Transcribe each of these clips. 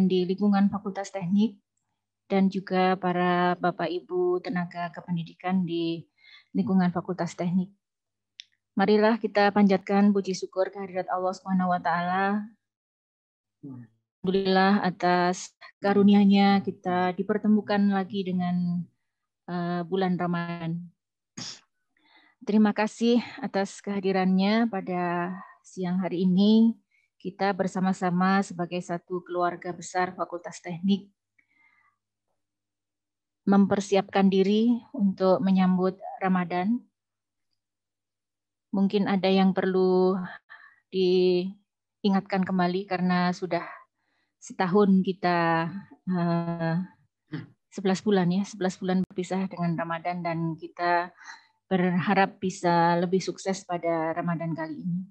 dosen di lingkungan Fakultas Teknik dan juga para Bapak Ibu tenaga kependidikan di lingkungan Fakultas Teknik. Marilah kita panjatkan puji syukur kehadirat Allah Subhanahu wa taala. Alhamdulillah atas karunia-Nya kita dipertemukan lagi dengan eh, bulan Ramadan. Terima kasih atas kehadirannya pada siang hari ini kita bersama-sama sebagai satu keluarga besar Fakultas Teknik mempersiapkan diri untuk menyambut Ramadan. Mungkin ada yang perlu diingatkan kembali karena sudah setahun kita uh, eh, 11 bulan ya, 11 bulan berpisah dengan Ramadan dan kita berharap bisa lebih sukses pada Ramadan kali ini.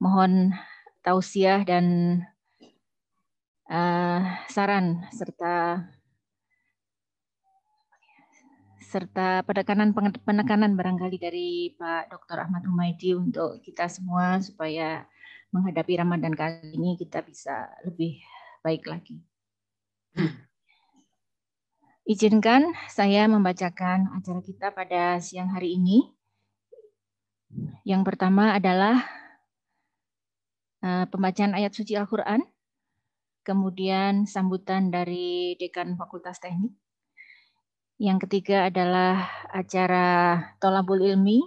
Mohon tausiah dan uh, saran serta serta penekanan penekanan barangkali dari Pak Dr. Ahmad Humaidi untuk kita semua supaya menghadapi Ramadan kali ini kita bisa lebih baik lagi. Izinkan saya membacakan acara kita pada siang hari ini. Yang pertama adalah Eh, pembacaan ayat suci Al-Quran, kemudian sambutan dari Dekan Fakultas Teknik. Yang ketiga adalah acara Tolabul Ilmi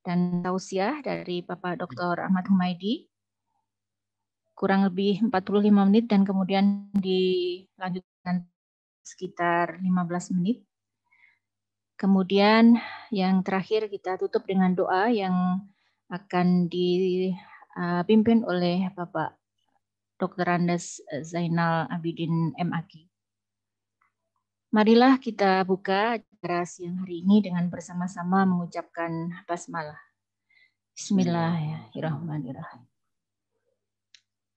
dan Tausiah dari Bapak Dr. Ahmad Humaidi. Kurang lebih 45 menit dan kemudian dilanjutkan sekitar 15 menit. Kemudian yang terakhir kita tutup dengan doa yang akan di Eh, pimpin oleh Bapak Dr. Andes Zainal Abidin MAG. Marilah kita buka acara siang hari ini dengan bersama-sama mengucapkan basmalah. Bismillahirrahmanirrahim.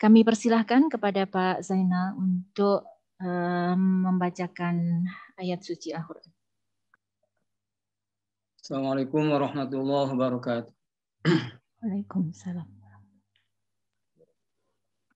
Kami persilahkan kepada Pak Zainal untuk um, membacakan ayat suci Al-Quran. Assalamualaikum warahmatullahi wabarakatuh. Waalaikumsalam.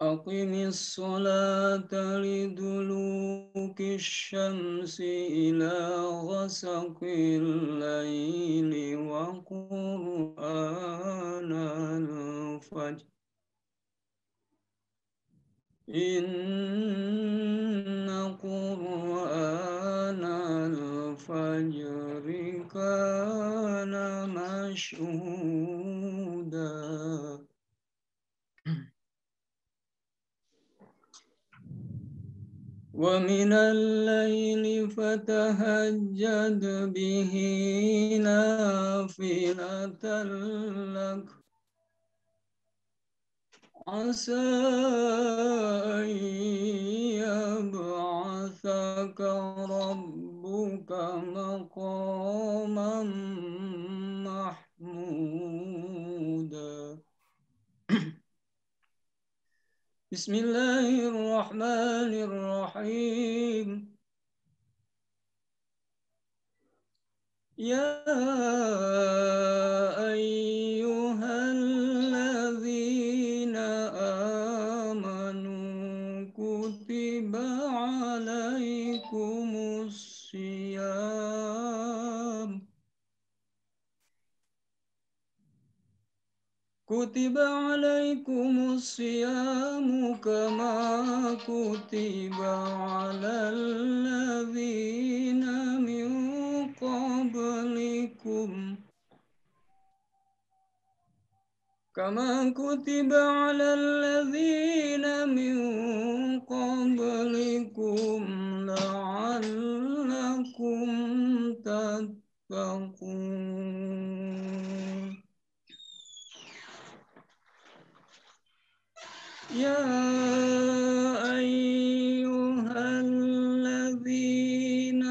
أقم الصلاة لدلوك الشمس إلى غسق الليل وقرآن الفجر إن قرآن الفجر كان مشهودا ومن الليل فتهجد به نافلة لك عسى أن يبعثك ربك مقاما محمودا بسم الله الرحمن الرحيم يا أيها الذين آمنوا كتب عليكم الصيام كتب عليكم الصيام كما كتب على الذين من قبلكم كما كتب على الذين من قبلكم لعلكم تتقون يا أيها الذين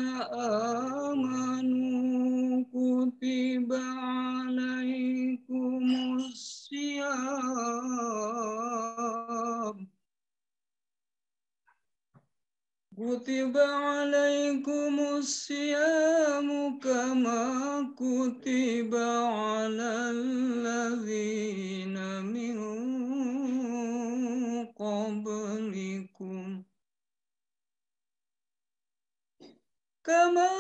آمنوا كتب عليكم الصيام كما كتب على الذين كما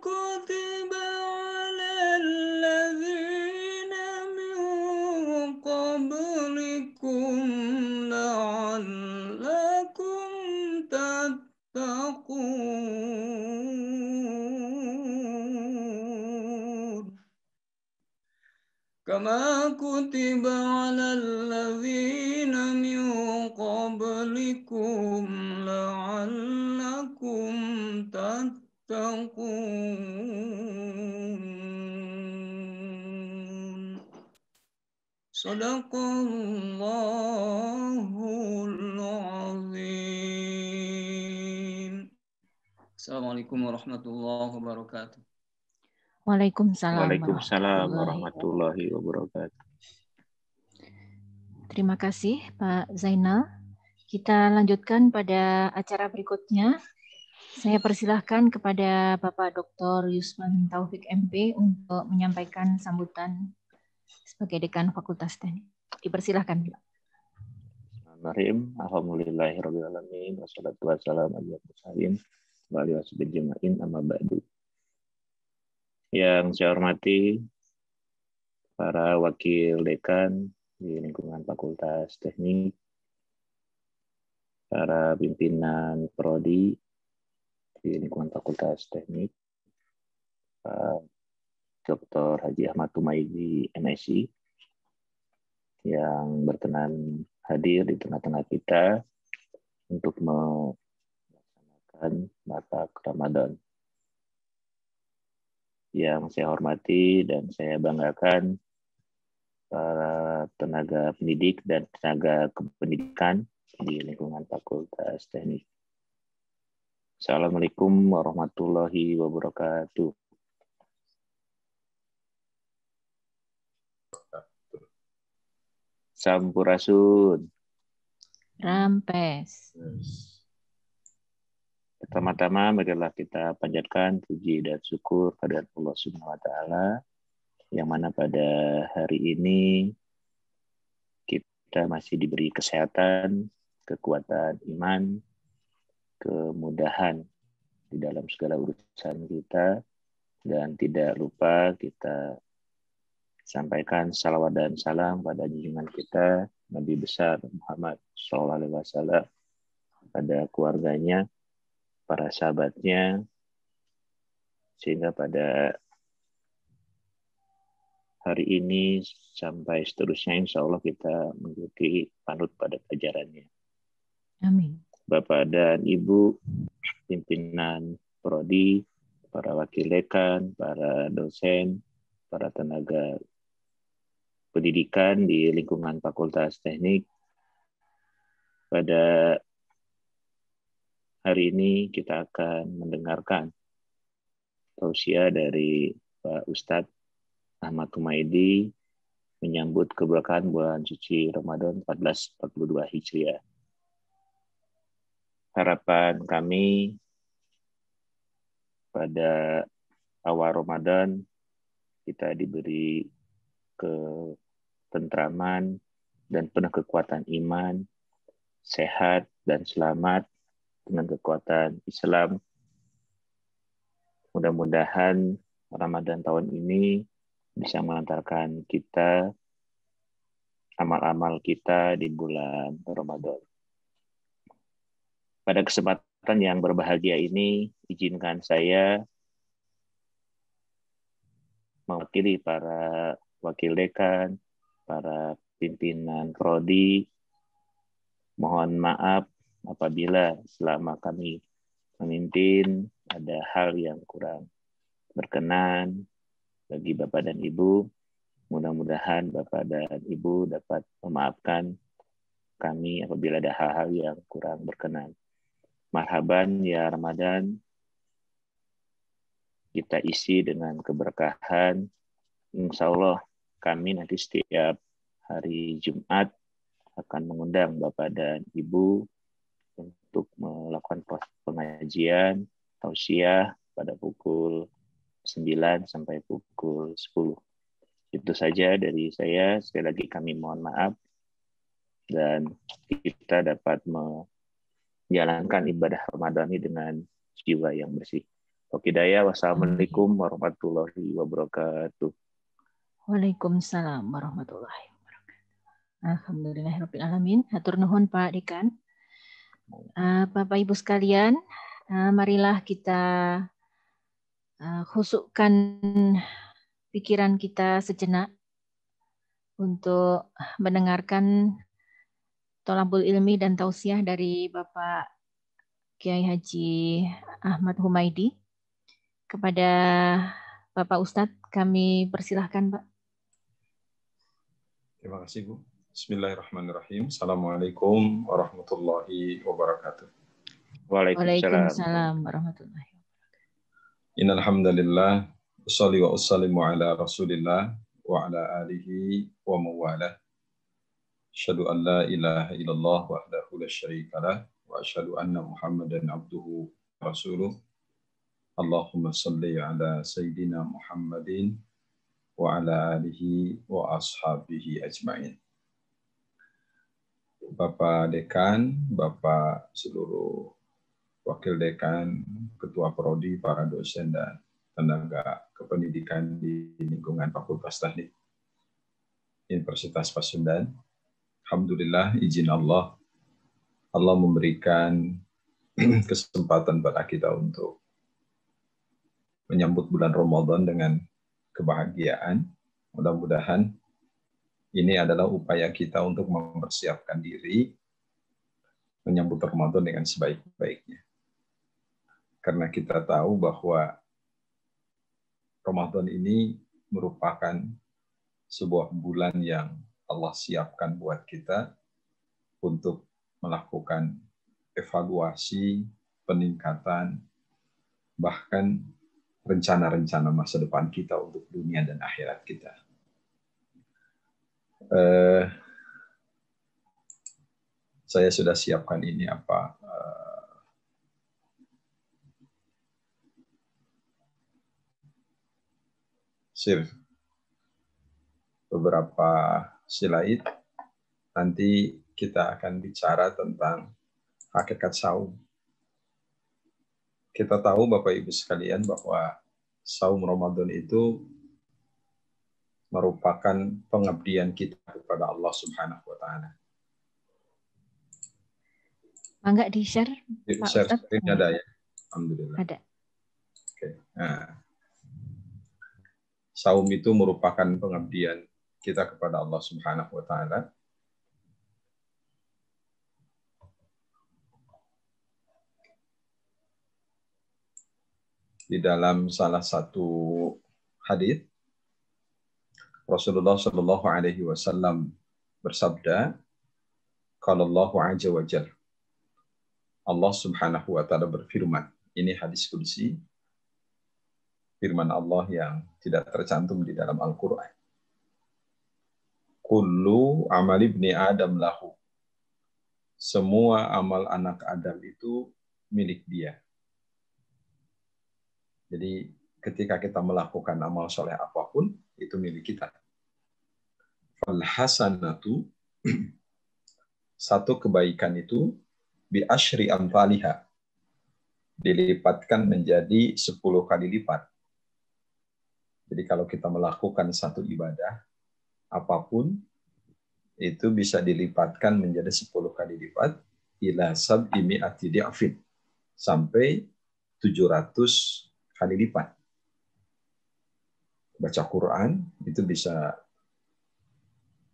كتب على الذين من قبلكم لعلكم تتقون كما كتب على الذين من قبلكم لعلكم تتقون تتقون صدق الله العظيم السلام عليكم ورحمة الله وبركاته Waalaikumsalam, Waalaikumsalam warahmatullahi wabarakatuh. Terima kasih Pak Zainal. Kita lanjutkan pada acara berikutnya. Saya persilahkan kepada Bapak Dr. Yusman Taufik MP untuk menyampaikan sambutan sebagai Dekan Fakultas Teknik. Dipersilahkan. Bismillahirrahmanirrahim. Alhamdulillahirrahmanirrahim. Wassalatu wassalamu ala mursalin. amma ba'du. Yang saya hormati para wakil dekan di lingkungan Fakultas Teknik, para pimpinan prodi di lingkungan Fakultas Teknik, eh, Dr. Haji Ahmad Tumaidi, MSI, yang berkenan hadir di tengah-tengah kita untuk melaksanakan mata Ramadan. Yang saya hormati dan saya banggakan para tenaga pendidik dan tenaga kependidikan di lingkungan Fakultas Teknik. Assalamualaikum warahmatullahi wabarakatuh. Sampurasun. Rampes. Pertama-tama marilah kita panjatkan puji dan syukur pada Allah Subhanahu wa taala yang mana pada hari ini kita masih diberi kesehatan, kekuatan iman, kemudahan di dalam segala urusan kita dan tidak lupa kita sampaikan salawat dan salam pada junjungan kita Nabi besar Muhammad Shallallahu Alaihi Wasallam pada keluarganya, para sahabatnya, sehingga pada hari ini sampai seterusnya insya Allah kita mengikuti panut pada pelajarannya. Amin. Bapak dan Ibu pimpinan prodi, para wakil dekan, para dosen, para tenaga pendidikan di lingkungan Fakultas Teknik. Pada hari ini kita akan mendengarkan tausiah dari Pak Ustadz Ahmad Humaidi menyambut keberkahan bulan suci Ramadan 1442 Hijriah harapan kami pada awal Ramadan kita diberi ketentraman dan penuh kekuatan iman, sehat dan selamat dengan kekuatan Islam. Mudah-mudahan Ramadan tahun ini bisa mengantarkan kita amal-amal kita di bulan Ramadan. Pada kesempatan yang berbahagia ini, izinkan saya mewakili para wakil dekan, para pimpinan prodi. Mohon maaf apabila selama kami memimpin ada hal yang kurang berkenan bagi Bapak dan Ibu. Mudah-mudahan Bapak dan Ibu dapat memaafkan kami apabila ada hal-hal yang kurang berkenan marhaban ya Ramadan. Kita isi dengan keberkahan. Insya Allah kami nanti setiap hari Jumat akan mengundang Bapak dan Ibu untuk melakukan pengajian tausiah pada pukul 9 sampai pukul 10. Itu saja dari saya. Sekali lagi kami mohon maaf dan kita dapat me jalankan ibadah Ramadan ini dengan jiwa yang bersih. Oke, Daya. wassalamualaikum warahmatullahi wabarakatuh. Waalaikumsalam warahmatullahi wabarakatuh. Alhamdulillahirabbil alamin. Hatur nuhun Pak Dekan. Ah, Bapak Ibu sekalian, ah, marilah kita ah, khusukkan pikiran kita sejenak untuk mendengarkan tolabul ilmi dan tausiah dari Bapak Kiai Haji Ahmad Humaidi. Kepada Bapak Ustadz, kami persilahkan Pak. Terima kasih Bu. Bismillahirrahmanirrahim. Assalamualaikum warahmatullahi wabarakatuh. Waalaikumsalam, warahmatullahi wabarakatuh. Innalhamdalillah. Ussali warahmatullahi wabarakatuh. wa ala alihi wa mawalah. Asyadu an la ilaha illallah wa ahdahu la syarika lah. Wa asyadu anna muhammadan abduhu rasuluh. Allahumma salli ala sayyidina muhammadin wa ala alihi wa ashabihi ajma'in. Bapak Dekan, Bapak seluruh Wakil Dekan, Ketua Prodi, para dosen dan tenaga kependidikan di lingkungan Fakultas Teknik Universitas Pasundan, Alhamdulillah izin Allah, Allah memberikan kesempatan pada kita untuk menyambut bulan Ramadan dengan kebahagiaan. Mudah-mudahan ini adalah upaya kita untuk mempersiapkan diri menyambut Ramadan dengan sebaik-baiknya. Karena kita tahu bahwa Ramadan ini merupakan sebuah bulan yang Allah siapkan buat kita untuk melakukan evaluasi, peningkatan, bahkan rencana-rencana masa depan kita untuk dunia dan akhirat kita. Eh, saya sudah siapkan ini apa eh, sir beberapa silait, nanti kita akan bicara tentang hakikat saum. Kita tahu Bapak Ibu sekalian bahwa saum Ramadan itu merupakan pengabdian kita kepada Allah Subhanahu wa taala. Mangga di-share? Di-share ada ya. Alhamdulillah. Ada. Oke. Nah. Saum itu merupakan pengabdian kita kepada Allah Subhanahu wa taala. Di dalam salah satu hadis Rasulullah Shallallahu alaihi wasallam bersabda, "Qala Allahu azza wa jal. Allah Subhanahu wa taala berfirman. Ini hadis kursi firman Allah yang tidak tercantum di dalam Al-Qur'an kullu amali ibni Adam lahu. Semua amal anak Adam itu milik dia. Jadi ketika kita melakukan amal soleh apapun, itu milik kita. Falhasanatu, satu kebaikan itu bi ashri amfaliha, dilipatkan menjadi 10 kali lipat. Jadi kalau kita melakukan satu ibadah, apapun itu bisa dilipatkan menjadi 10 kali lipat ila sab'imi atidi'afin sampai 700 kali lipat. Baca Quran itu bisa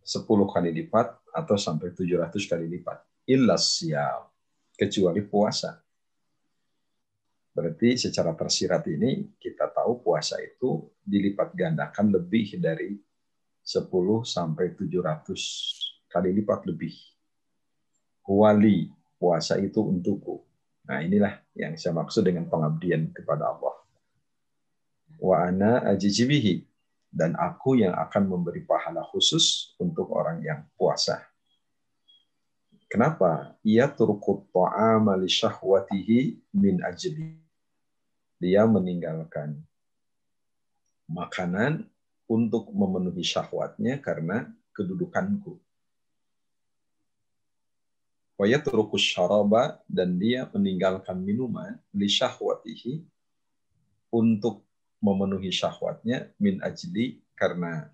10 kali lipat atau sampai 700 kali lipat. Illa ya Kecuali puasa. Berarti secara tersirat ini kita tahu puasa itu dilipat gandakan lebih dari 10 sampai 700 kali lipat lebih. Wali puasa itu untukku. Nah, inilah yang saya maksud dengan pengabdian kepada Allah. Wa ana ajijibihi dan aku yang akan memberi pahala khusus untuk orang yang puasa. Kenapa? Ia turkut ta'ama li syahwatihi min ajli. Dia meninggalkan makanan untuk memenuhi syahwatnya karena kedudukanku. Wayatrukus syaraba dan dia meninggalkan minuman li syahwatihi untuk memenuhi syahwatnya min ajli karena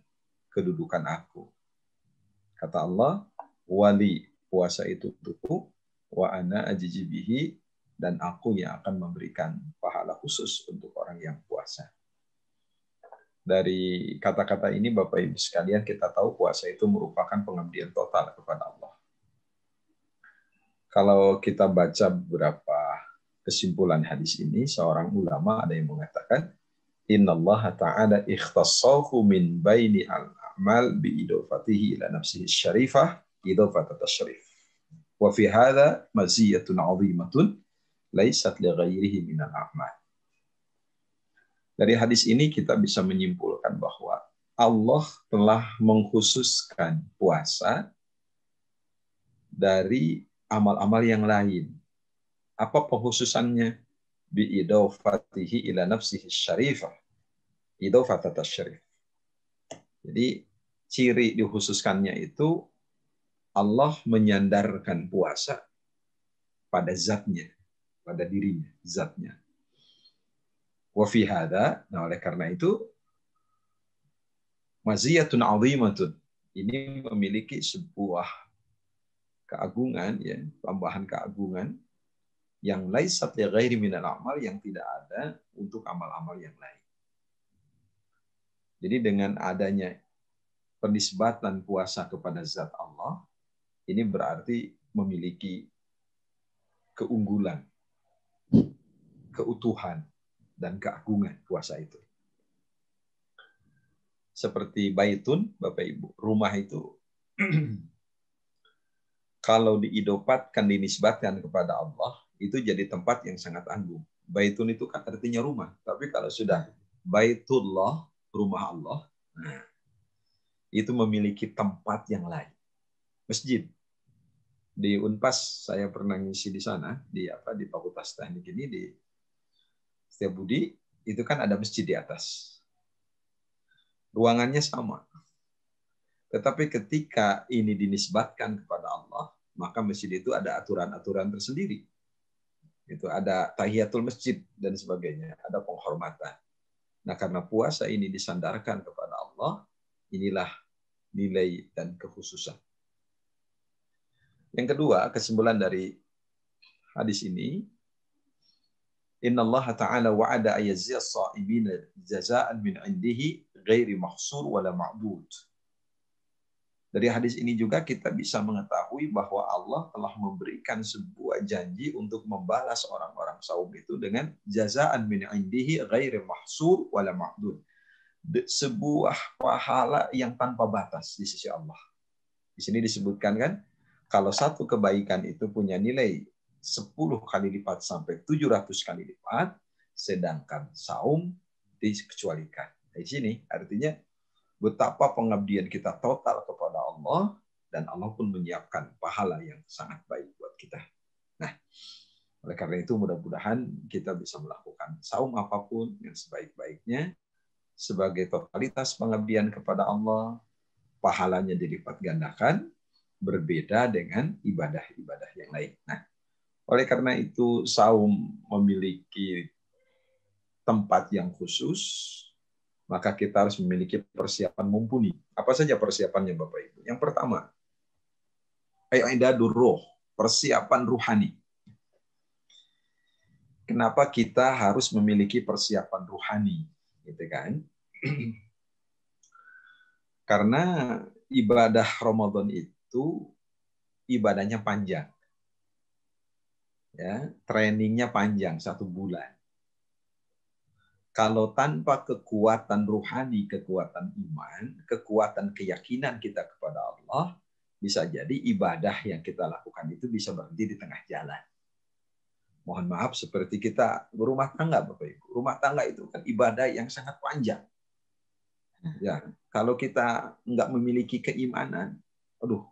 kedudukan aku. Kata Allah, wali puasa itu untukku, wa ana ajijibihi dan aku yang akan memberikan pahala khusus untuk orang yang puasa dari kata-kata ini Bapak Ibu sekalian kita tahu puasa itu merupakan pengabdian total kepada Allah. Kalau kita baca beberapa kesimpulan hadis ini, seorang ulama ada yang mengatakan, Innallaha ta'ala ikhtasahu min baini al-amal bi idofatihi ila nafsihi syarifah idofata tasyrif. Wa fi hadha maziyatun azimatun laisat li ghairihi min al-amal. Dari hadis ini kita bisa menyimpulkan bahwa Allah telah mengkhususkan puasa dari amal-amal yang lain. Apa pengkhususannya? Bi'idofatihi ila nafsihi syarifah. Idofat syarif. Jadi ciri dikhususkannya itu Allah menyandarkan puasa pada zatnya, pada dirinya, zatnya. Wafi hadha, Nah, oleh karena itu, maziyatun azimatun. Ini memiliki sebuah keagungan, ya, tambahan keagungan yang laisat li ghairi minal amal yang tidak ada untuk amal-amal yang lain. Jadi dengan adanya penisbatan puasa kepada zat Allah, ini berarti memiliki keunggulan, keutuhan, dan keagungan kuasa itu. Seperti baitun, Bapak Ibu, rumah itu kalau diidopatkan, dinisbatkan kepada Allah, itu jadi tempat yang sangat agung Baitun itu kan artinya rumah, tapi kalau sudah baitullah, rumah Allah, nah, itu memiliki tempat yang lain. Masjid, di Unpas saya pernah ngisi di sana di apa di Fakultas Teknik ini di budi itu kan ada masjid di atas. Ruangannya sama. Tetapi ketika ini dinisbatkan kepada Allah, maka masjid itu ada aturan-aturan tersendiri. Itu ada tahiyatul masjid dan sebagainya, ada penghormatan. Nah, karena puasa ini disandarkan kepada Allah, inilah nilai dan kekhususan. Yang kedua, kesimpulan dari hadis ini Allah ta'ala wa'ada ayaziyya sa'ibin jaza'an min indihi ghairi mahsur wala ma'bud. Dari hadis ini juga kita bisa mengetahui bahwa Allah telah memberikan sebuah janji untuk membalas orang-orang saum itu dengan jazaan min indihi ghairi mahsur wala ma'dud. Sebuah pahala yang tanpa batas di sisi Allah. Di sini disebutkan kan, kalau satu kebaikan itu punya nilai 10 kali lipat sampai 700 kali lipat, sedangkan saum dikecualikan. Di sini artinya betapa pengabdian kita total kepada Allah dan Allah pun menyiapkan pahala yang sangat baik buat kita. Nah, oleh karena itu mudah-mudahan kita bisa melakukan saum apapun yang sebaik-baiknya sebagai totalitas pengabdian kepada Allah, pahalanya dilipat gandakan berbeda dengan ibadah-ibadah yang lain. Nah, oleh karena itu saum memiliki tempat yang khusus, maka kita harus memiliki persiapan mumpuni. Apa saja persiapannya Bapak Ibu? Yang pertama, ayo i'dadul duruh, persiapan ruhani. Kenapa kita harus memiliki persiapan ruhani, gitu kan? Karena ibadah Ramadan itu ibadahnya panjang ya trainingnya panjang satu bulan. Kalau tanpa kekuatan ruhani, kekuatan iman, kekuatan keyakinan kita kepada Allah, bisa jadi ibadah yang kita lakukan itu bisa berhenti di tengah jalan. Mohon maaf, seperti kita berumah tangga, Bapak Ibu. Rumah tangga itu kan ibadah yang sangat panjang. Hmm. Ya, kalau kita nggak memiliki keimanan, aduh,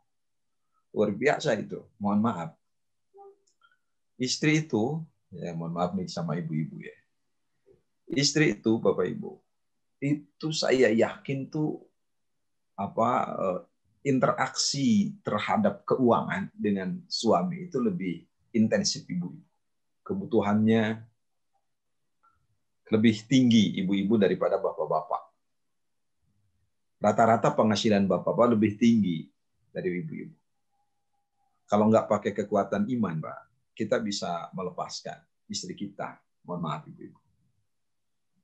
luar biasa itu. Mohon maaf, Istri itu, ya mohon maaf nih sama ibu-ibu ya. Istri itu, Bapak Ibu, itu saya yakin tuh apa eh, interaksi terhadap keuangan dengan suami itu lebih intensif ibu. Kebutuhannya lebih tinggi ibu-ibu daripada bapak-bapak. Rata-rata penghasilan bapak-bapak lebih tinggi dari ibu-ibu. Kalau nggak pakai kekuatan iman, Pak, kita bisa melepaskan istri kita. Mohon maaf ibu-ibu.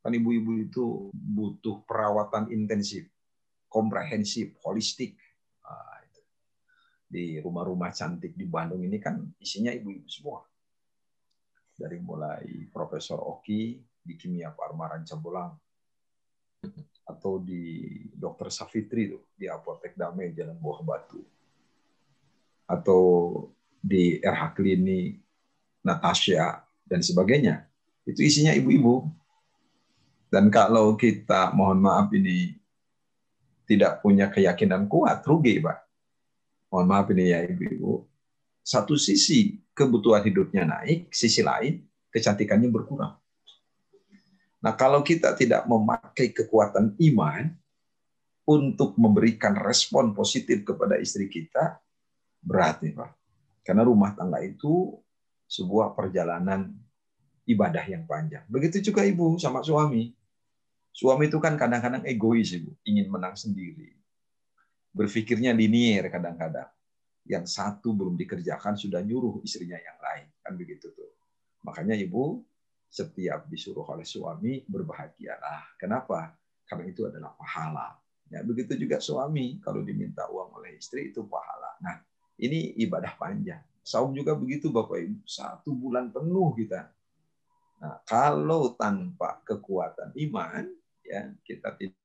Kan ibu-ibu itu butuh perawatan intensif, komprehensif, holistik. Ah, di rumah-rumah cantik di Bandung ini kan isinya ibu-ibu semua. Dari mulai Profesor Oki di Kimia Parmaran Rancabulang, atau di Dokter Safitri tuh di Apotek Damai Jalan Buah Batu, atau di RH Klinik, Natasha, dan sebagainya. Itu isinya ibu-ibu. Dan kalau kita, mohon maaf ini, tidak punya keyakinan kuat, rugi, Pak. Mohon maaf ini ya, ibu-ibu. Satu sisi kebutuhan hidupnya naik, sisi lain kecantikannya berkurang. Nah, kalau kita tidak memakai kekuatan iman untuk memberikan respon positif kepada istri kita, berat nih, Pak. Karena rumah tangga itu sebuah perjalanan ibadah yang panjang. Begitu juga ibu sama suami. Suami itu kan kadang-kadang egois ibu, ingin menang sendiri. Berpikirnya linier kadang-kadang. Yang satu belum dikerjakan sudah nyuruh istrinya yang lain. Kan begitu tuh. Makanya ibu setiap disuruh oleh suami berbahagialah. Kenapa? Karena itu adalah pahala. Ya, begitu juga suami kalau diminta uang oleh istri itu pahala. Nah, ini ibadah panjang. Saum juga begitu Bapak Ibu. Satu bulan penuh kita. Nah, kalau tanpa kekuatan iman, ya kita tidak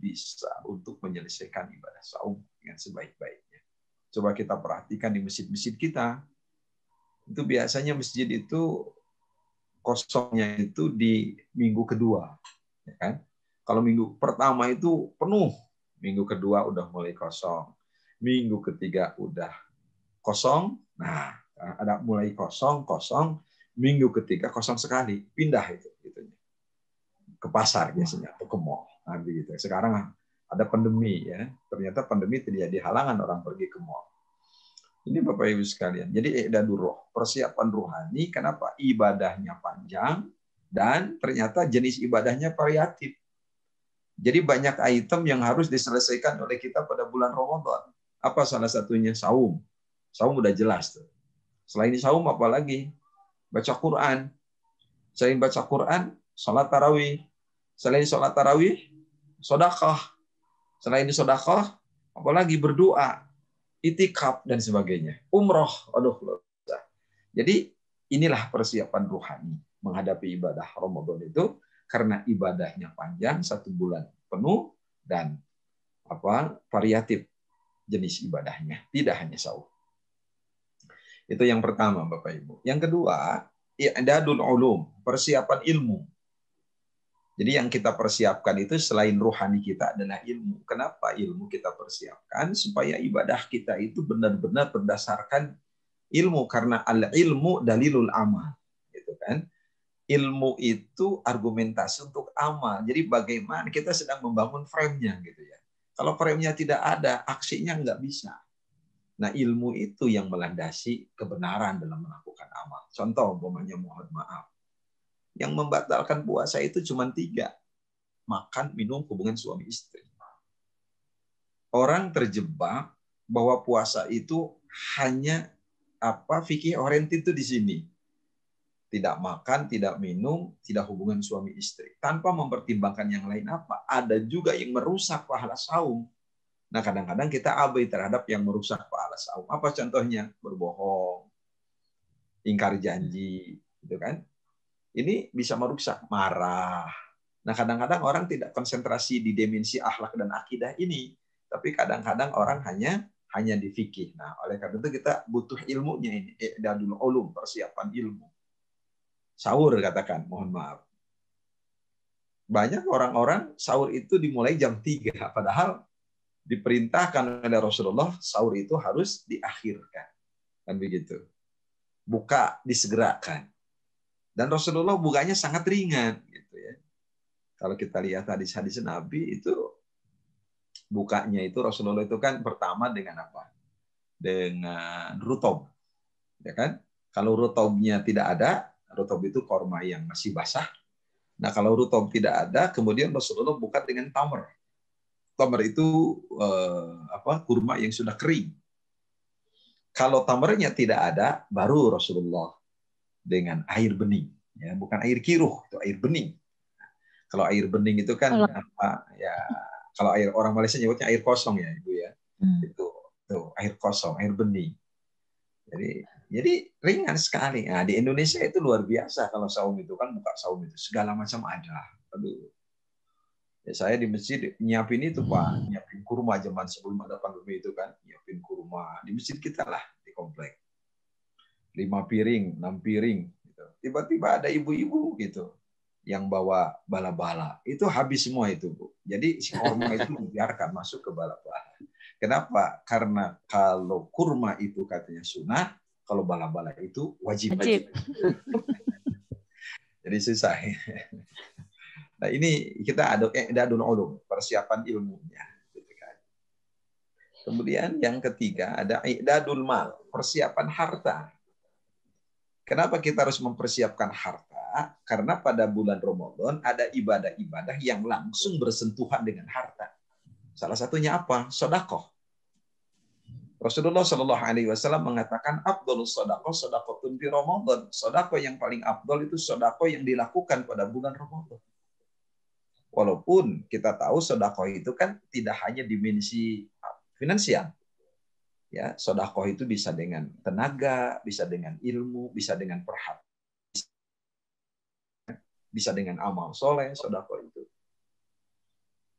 bisa untuk menyelesaikan ibadah saum dengan sebaik-baiknya. Coba kita perhatikan di masjid-masjid kita. Itu biasanya masjid itu kosongnya itu di minggu kedua. Ya kan? Kalau minggu pertama itu penuh, minggu kedua udah mulai kosong, minggu ketiga udah kosong. Nah, ada mulai kosong, kosong, minggu ketiga kosong sekali, pindah itu gitu. Ke pasar biasanya atau ke mall. Nah, begitu. Sekarang ada pandemi ya. Ternyata pandemi terjadi halangan orang pergi ke mall. Ini Bapak Ibu sekalian. Jadi ada roh, persiapan rohani kenapa ibadahnya panjang dan ternyata jenis ibadahnya variatif. Jadi banyak item yang harus diselesaikan oleh kita pada bulan Ramadan. Apa salah satunya? Saum. Saum udah jelas tuh. Selain di saum lagi Baca Quran. Selain baca Quran, sholat tarawih. Selain sholat tarawih, sodakoh. Selain ini sodakoh, apalagi berdoa, itikaf dan sebagainya. Umroh, aduh. Jadi inilah persiapan rohani menghadapi ibadah Ramadan itu karena ibadahnya panjang satu bulan penuh dan apa variatif jenis ibadahnya tidak hanya sahur. Itu yang pertama, Bapak Ibu. Yang kedua, i'dadul ulum, persiapan ilmu. Jadi yang kita persiapkan itu selain rohani kita adalah ilmu. Kenapa ilmu kita persiapkan? Supaya ibadah kita itu benar-benar berdasarkan ilmu karena al ilmu dalilul amal, gitu kan? Ilmu itu argumentasi untuk amal. Jadi bagaimana kita sedang membangun framenya gitu ya. Kalau framenya tidak ada, aksinya nggak bisa. Nah, ilmu itu yang melandasi kebenaran dalam melakukan amal. Contoh, umpamanya mohon maaf. Yang membatalkan puasa itu cuma tiga. Makan, minum, hubungan suami istri. Orang terjebak bahwa puasa itu hanya apa fikih orient itu di sini. Tidak makan, tidak minum, tidak hubungan suami istri. Tanpa mempertimbangkan yang lain apa. Ada juga yang merusak pahala saum Nah, kadang-kadang kita abai terhadap yang merusak pahala saum. Apa contohnya? Berbohong, ingkar janji, gitu kan? Ini bisa merusak marah. Nah, kadang-kadang orang tidak konsentrasi di dimensi akhlak dan akidah ini, tapi kadang-kadang orang hanya hanya di fikih. Nah, oleh karena itu kita butuh ilmunya ini, dulu ulum, persiapan ilmu. Sahur katakan, mohon maaf. Banyak orang-orang sahur itu dimulai jam 3, padahal diperintahkan oleh Rasulullah sahur itu harus diakhirkan. Kan begitu. Buka disegerakan. Dan Rasulullah bukanya sangat ringan gitu ya. Kalau kita lihat hadis-hadis Nabi itu bukanya itu Rasulullah itu kan pertama dengan apa? Dengan rutob. Ya kan? Kalau rutobnya tidak ada, rutob itu korma yang masih basah. Nah, kalau rutob tidak ada, kemudian Rasulullah buka dengan tamr tamar itu eh, apa kurma yang sudah kering. Kalau tamarnya tidak ada, baru Rasulullah dengan air bening, ya bukan air kiruh, itu air bening. Kalau air bening itu kan apa ya kalau air orang Malaysia nyebutnya air kosong ya ibu ya, hmm. itu tuh air kosong, air bening. Jadi jadi ringan sekali. Nah, di Indonesia itu luar biasa kalau saum itu kan buka saum itu segala macam ada. Aduh, Ya, saya di masjid nyiapin itu Pak, hmm. nyiapin kurma zaman sebelum ada pandemi itu kan, nyiapin kurma di masjid kita lah di komplek. Lima piring, enam piring. tiba gitu. Tiba-tiba ada ibu-ibu gitu yang bawa bala-bala. Itu habis semua itu Bu. Jadi si kurma itu dibiarkan masuk ke bala-bala. Kenapa? Karena kalau kurma itu katanya sunnah, kalau bala-bala itu wajib. wajib. Jadi susah. Nah ini kita ada eh, ada ulum persiapan ilmunya. Gitu kan. Kemudian yang ketiga ada i'dadul mal, persiapan harta. Kenapa kita harus mempersiapkan harta? Karena pada bulan Ramadan ada ibadah-ibadah yang langsung bersentuhan dengan harta. Salah satunya apa? Sodakoh. Rasulullah Shallallahu Alaihi Wasallam mengatakan abdul sodako sodako tunti Ramadan. Sodako yang paling abdul itu sodako yang dilakukan pada bulan Ramadan. Walaupun kita tahu sodakoh itu kan tidak hanya dimensi finansial. Ya, sodakoh itu bisa dengan tenaga, bisa dengan ilmu, bisa dengan perhatian, bisa dengan amal soleh, sodakoh itu.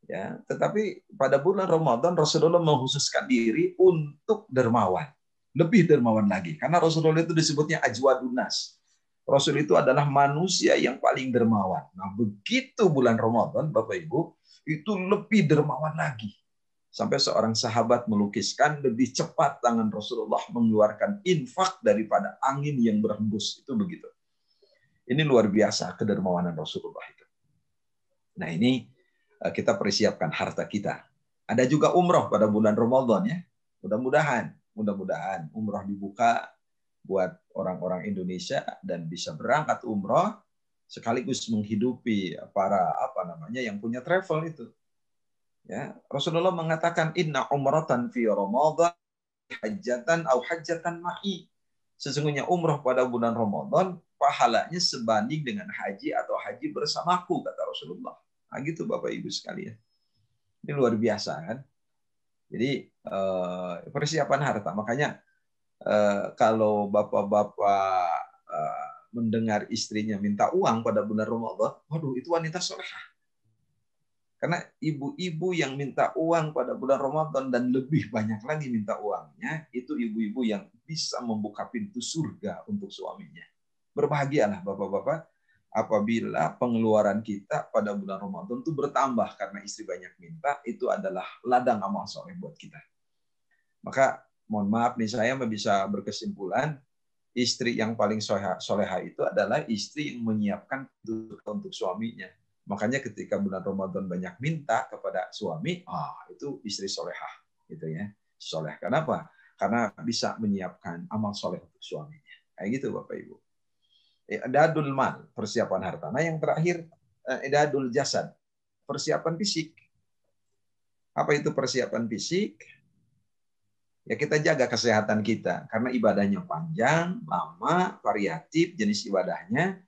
Ya, tetapi pada bulan Ramadan Rasulullah menghususkan diri untuk dermawan, lebih dermawan lagi. Karena Rasulullah itu disebutnya ajwa ajwadunas, Rasul itu adalah manusia yang paling dermawan. Nah, begitu bulan Ramadan, Bapak Ibu, itu lebih dermawan lagi. Sampai seorang sahabat melukiskan lebih cepat tangan Rasulullah mengeluarkan infak daripada angin yang berhembus. Itu begitu. Ini luar biasa kedermawanan Rasulullah itu. Nah ini eh, kita persiapkan harta kita. Ada juga umroh pada bulan Ramadan ya. Mudah-mudahan, mudah-mudahan umroh dibuka buat orang-orang Indonesia dan bisa berangkat umroh sekaligus menghidupi para apa namanya yang punya travel itu. Ya, Rasulullah mengatakan inna umratan fi Ramadan hajatan au hajatan ma'i. Sesungguhnya umroh pada bulan Ramadan pahalanya sebanding dengan haji atau haji bersamaku kata Rasulullah. Nah, gitu Bapak Ibu sekalian. Ini luar biasa kan? Jadi eh, persiapan harta. Makanya Eh, kalau bapak-bapak eh, mendengar istrinya minta uang pada bulan Ramadan, waduh itu wanita solehah. Karena ibu-ibu yang minta uang pada bulan Ramadan dan lebih banyak lagi minta uangnya, itu ibu-ibu yang bisa membuka pintu surga untuk suaminya. Berbahagialah bapak-bapak apabila pengeluaran kita pada bulan Ramadan itu bertambah karena istri banyak minta, itu adalah ladang amal soleh buat kita. Maka mohon maaf nih saya bisa berkesimpulan istri yang paling soleha itu adalah istri yang menyiapkan untuk suaminya. Makanya ketika bulan Ramadan banyak minta kepada suami, ah itu istri soleha gitu ya. Soleh. Kenapa? Karena bisa menyiapkan amal soleh untuk suaminya. Kayak gitu Bapak Ibu. Dadul mal, persiapan harta. Nah yang terakhir, eh, dadul jasad, persiapan fisik. Apa itu persiapan fisik? ya kita jaga kesehatan kita karena ibadahnya panjang, lama, variatif jenis ibadahnya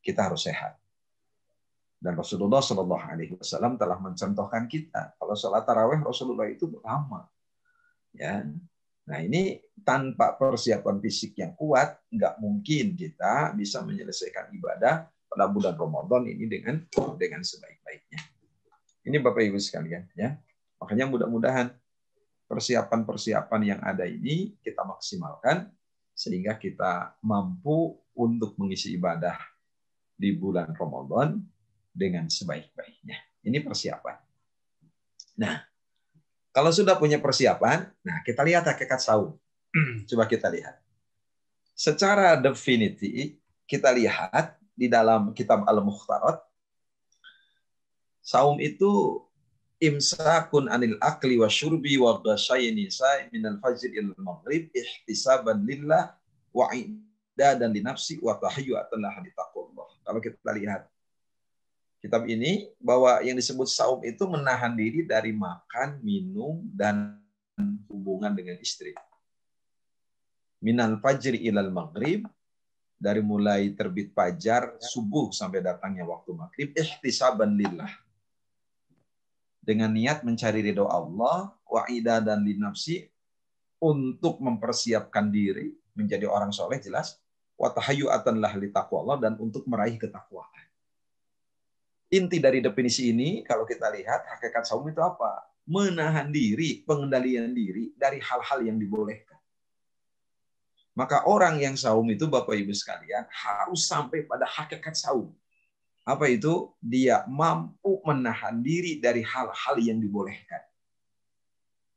kita harus sehat. Dan Rasulullah Shallallahu Alaihi Wasallam telah mencontohkan kita kalau sholat taraweh Rasulullah itu lama, ya. Nah ini tanpa persiapan fisik yang kuat nggak mungkin kita bisa menyelesaikan ibadah pada bulan Ramadan ini dengan dengan sebaik-baiknya. Ini Bapak Ibu sekalian ya. Makanya mudah-mudahan persiapan-persiapan yang ada ini kita maksimalkan sehingga kita mampu untuk mengisi ibadah di bulan Ramadan dengan sebaik-baiknya. Ini persiapan. Nah, kalau sudah punya persiapan, nah kita lihat hakikat saum. Coba kita lihat. Secara definiti kita lihat di dalam kitab Al-Mukhtarat saum itu imsakun anil akli wa syurbi wa ghasyayni say minal fajr ilal maghrib ihtisaban lillah wa dan li nafsi wa tahiyyatan laha taqwallah. Kalau kita lihat kitab ini bahwa yang disebut saum itu menahan diri dari makan, minum dan hubungan dengan istri. Minal fajr ilal maghrib dari mulai terbit fajar subuh sampai datangnya waktu maghrib ihtisaban lillah dengan niat mencari ridho Allah, wa'idah dan linafsi untuk mempersiapkan diri menjadi orang soleh jelas, watahayyu'atan lah li Allah dan untuk meraih ketakwaan. Inti dari definisi ini kalau kita lihat hakikat saum itu apa? Menahan diri, pengendalian diri dari hal-hal yang dibolehkan. Maka orang yang saum itu Bapak Ibu sekalian harus sampai pada hakikat saum apa itu? Dia mampu menahan diri dari hal-hal yang dibolehkan.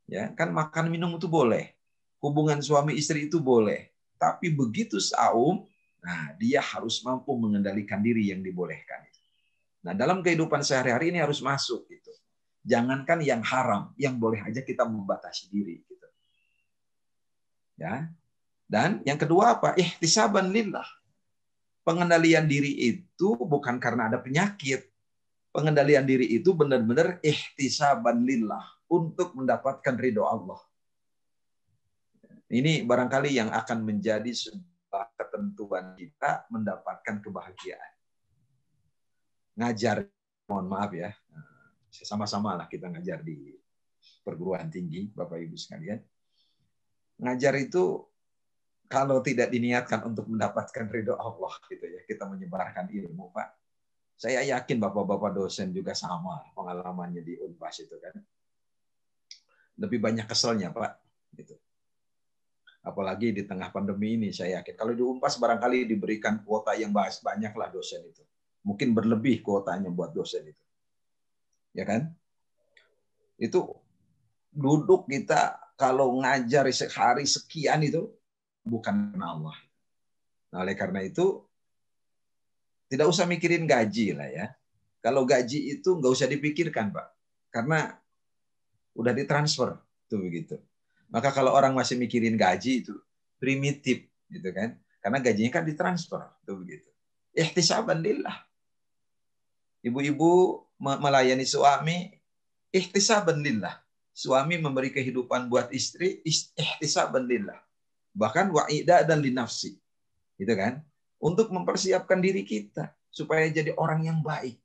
Ya, kan makan minum itu boleh. Hubungan suami istri itu boleh. Tapi begitu saum, nah dia harus mampu mengendalikan diri yang dibolehkan Nah, dalam kehidupan sehari-hari ini harus masuk gitu. Jangankan yang haram, yang boleh aja kita membatasi diri gitu. Ya. Dan yang kedua apa? Ihtisaban lillah pengendalian diri itu bukan karena ada penyakit. Pengendalian diri itu benar-benar ihtisaban lillah untuk mendapatkan ridho Allah. Ini barangkali yang akan menjadi sebuah ketentuan kita mendapatkan kebahagiaan. Ngajar, mohon maaf ya, sama-sama lah kita ngajar di perguruan tinggi, Bapak Ibu sekalian. Ngajar itu kalau tidak diniatkan untuk mendapatkan ridho Allah gitu ya kita menyebarkan ilmu Pak saya yakin bapak-bapak dosen juga sama pengalamannya di Unpas itu kan lebih banyak keselnya Pak gitu apalagi di tengah pandemi ini saya yakin kalau di Unpas barangkali diberikan kuota yang bahas banyaklah dosen itu mungkin berlebih kuotanya buat dosen itu ya kan itu duduk kita kalau ngajar sehari sekian itu bukan Allah. Nah, oleh karena itu tidak usah mikirin gaji lah ya. Kalau gaji itu nggak usah dipikirkan, Pak. Karena udah ditransfer tuh begitu. Maka kalau orang masih mikirin gaji itu primitif gitu kan. Karena gajinya kan ditransfer tuh begitu. Ihtisaban lillah. Ibu-ibu melayani suami ihtisaban lillah. Suami memberi kehidupan buat istri ihtisaban lillah bahkan wa'idah dan linafsi. Gitu kan? Untuk mempersiapkan diri kita supaya jadi orang yang baik.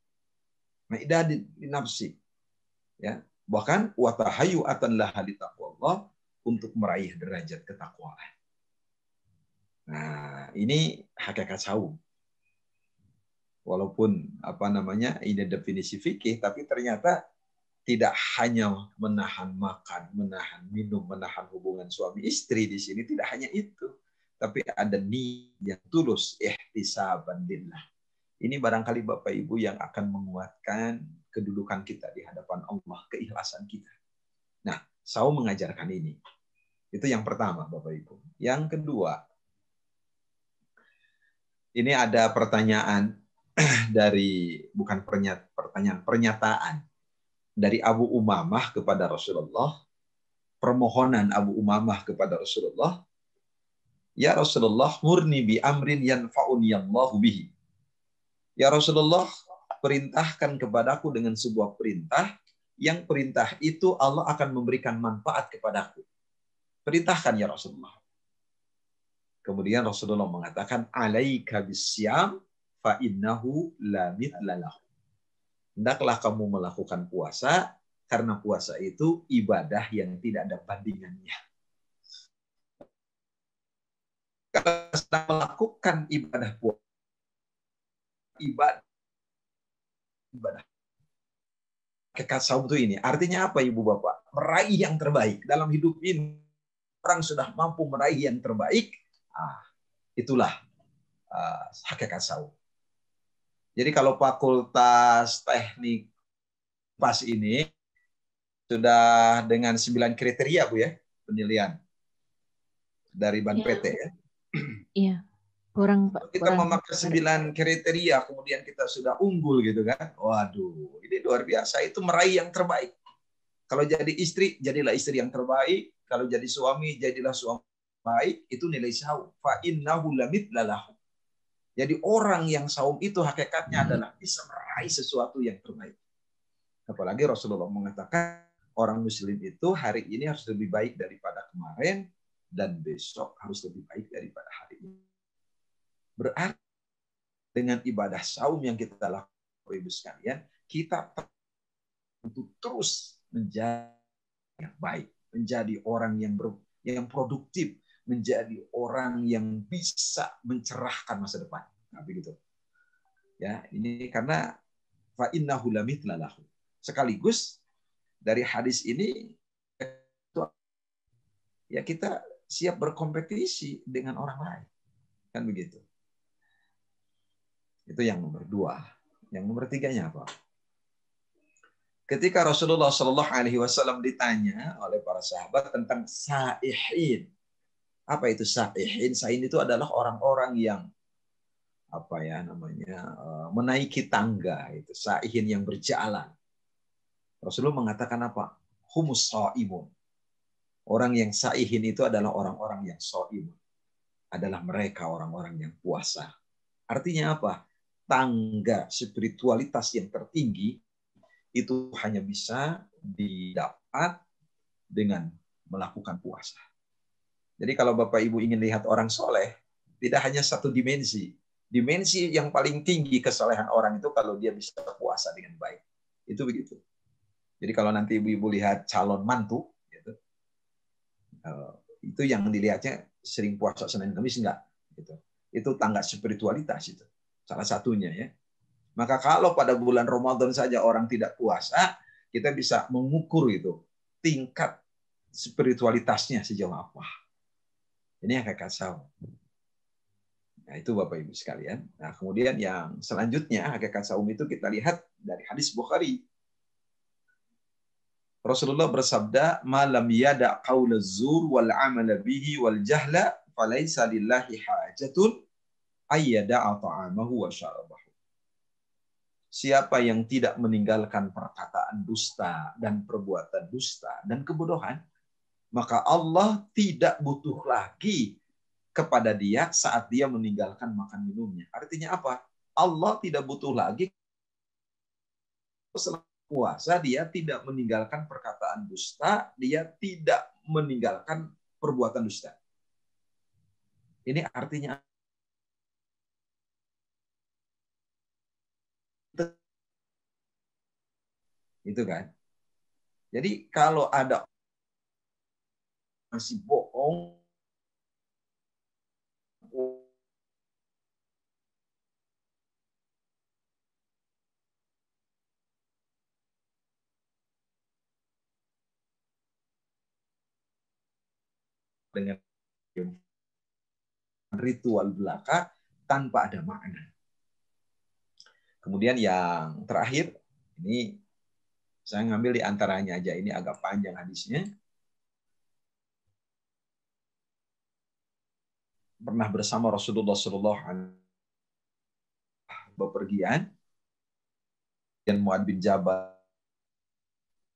dan linafsi. Ya, bahkan watahayu atan laha Allah untuk meraih derajat ketakwaan. Nah, ini hakikat saum. Walaupun apa namanya ini definisi fikih, tapi ternyata tidak hanya menahan makan, menahan minum, menahan hubungan suami istri di sini tidak hanya itu, tapi ada niat yang tulus ihtisaban lillah. Ini barangkali Bapak Ibu yang akan menguatkan kedudukan kita di hadapan Allah, keikhlasan kita. Nah, Saum mengajarkan ini. Itu yang pertama, Bapak Ibu. Yang kedua, ini ada pertanyaan dari bukan pernyataan, pernyataan dari Abu Umamah kepada Rasulullah, permohonan Abu Umamah kepada Rasulullah, Ya Rasulullah, murni bi amrin yanfa'uni Allahu bihi. Ya Rasulullah, perintahkan kepadaku dengan sebuah perintah yang perintah itu Allah akan memberikan manfaat kepadaku. Perintahkan ya Rasulullah. Kemudian Rasulullah mengatakan alaika bisyam fa lamit lalahu hendaklah kamu melakukan puasa karena puasa itu ibadah yang tidak ada bandingannya. Kita melakukan ibadah puasa, ibadah, ibadah kekasau itu ini. Artinya apa Ibu Bapak? Meraih yang terbaik dalam hidup ini. Orang sudah mampu meraih yang terbaik, ah, itulah ah, hakikat sahur. Jadi kalau fakultas teknik pas ini sudah dengan sembilan kriteria Bu ya penilaian dari Ban ya. PT ya. Iya. Kurang Pak. Kita kurang, memakai sembilan kriteria kemudian kita sudah unggul gitu kan. Waduh, ini luar biasa itu meraih yang terbaik. Kalau jadi istri, jadilah istri yang terbaik. Kalau jadi suami, jadilah suami baik. Itu nilai sahur. Fa innahu lamit lalahu. Jadi orang yang saum itu hakikatnya hmm. adalah bisa meraih sesuatu yang terbaik. Apalagi Rasulullah mengatakan orang muslim itu hari ini harus lebih baik daripada kemarin dan besok harus lebih baik daripada hari ini. Berarti dengan ibadah saum yang kita lakukan Ibu sekalian, kita untuk terus menjadi yang baik, menjadi orang yang ber, yang produktif, menjadi orang yang bisa mencerahkan masa depan. Nah, begitu. Ya, ini karena fa innahu Sekaligus dari hadis ini ya kita siap berkompetisi dengan orang lain. Kan begitu. Itu yang nomor dua. Yang nomor tiganya apa? Ketika Rasulullah Shallallahu Alaihi Wasallam ditanya oleh para sahabat tentang saihin, apa itu sa'ihin? Sa'ihin itu adalah orang-orang yang apa ya namanya eh, menaiki tangga itu sa'ihin yang berjalan. Rasulullah mengatakan apa? Humus sa'imun. Orang yang sa'ihin itu adalah orang-orang yang sa'imun. Adalah mereka orang-orang yang puasa. Artinya apa? Tangga spiritualitas yang tertinggi itu hanya bisa didapat dengan melakukan puasa. Jadi kalau Bapak Ibu ingin lihat orang soleh, tidak hanya satu dimensi. Dimensi yang paling tinggi kesolehan orang itu kalau dia bisa puasa dengan baik. Itu begitu. Jadi kalau nanti ibu-ibu lihat calon mantu, gitu, eh, itu yang dilihatnya sering puasa Senin Kamis enggak. Gitu. Itu tangga spiritualitas itu. Salah satunya ya. Maka kalau pada bulan Ramadan saja orang tidak puasa, kita bisa mengukur itu tingkat spiritualitasnya sejauh apa ini yang hakasau. Nah, itu Bapak Ibu sekalian. Nah, kemudian yang selanjutnya agak kacau itu kita lihat dari hadis Bukhari. Rasulullah bersabda, "Malam yada qaul zur wal amala bihi wal jahla falaisa lillahi hajatun ayyada ta'amahu wa syarabahu." Siapa yang tidak meninggalkan perkataan dusta dan perbuatan dusta dan kebodohan, maka Allah tidak butuh lagi kepada dia saat dia meninggalkan makan minumnya. Artinya apa? Allah tidak butuh lagi selama puasa dia tidak meninggalkan perkataan dusta, dia tidak meninggalkan perbuatan dusta. Ini artinya itu kan. Jadi kalau ada masih bohong dengan ritual belaka tanpa ada makna. Kemudian yang terakhir ini saya ngambil di antaranya aja ini agak panjang hadisnya. pernah bersama Rasulullah Shallallahu Alaihi bepergian dan Muad bin Jabal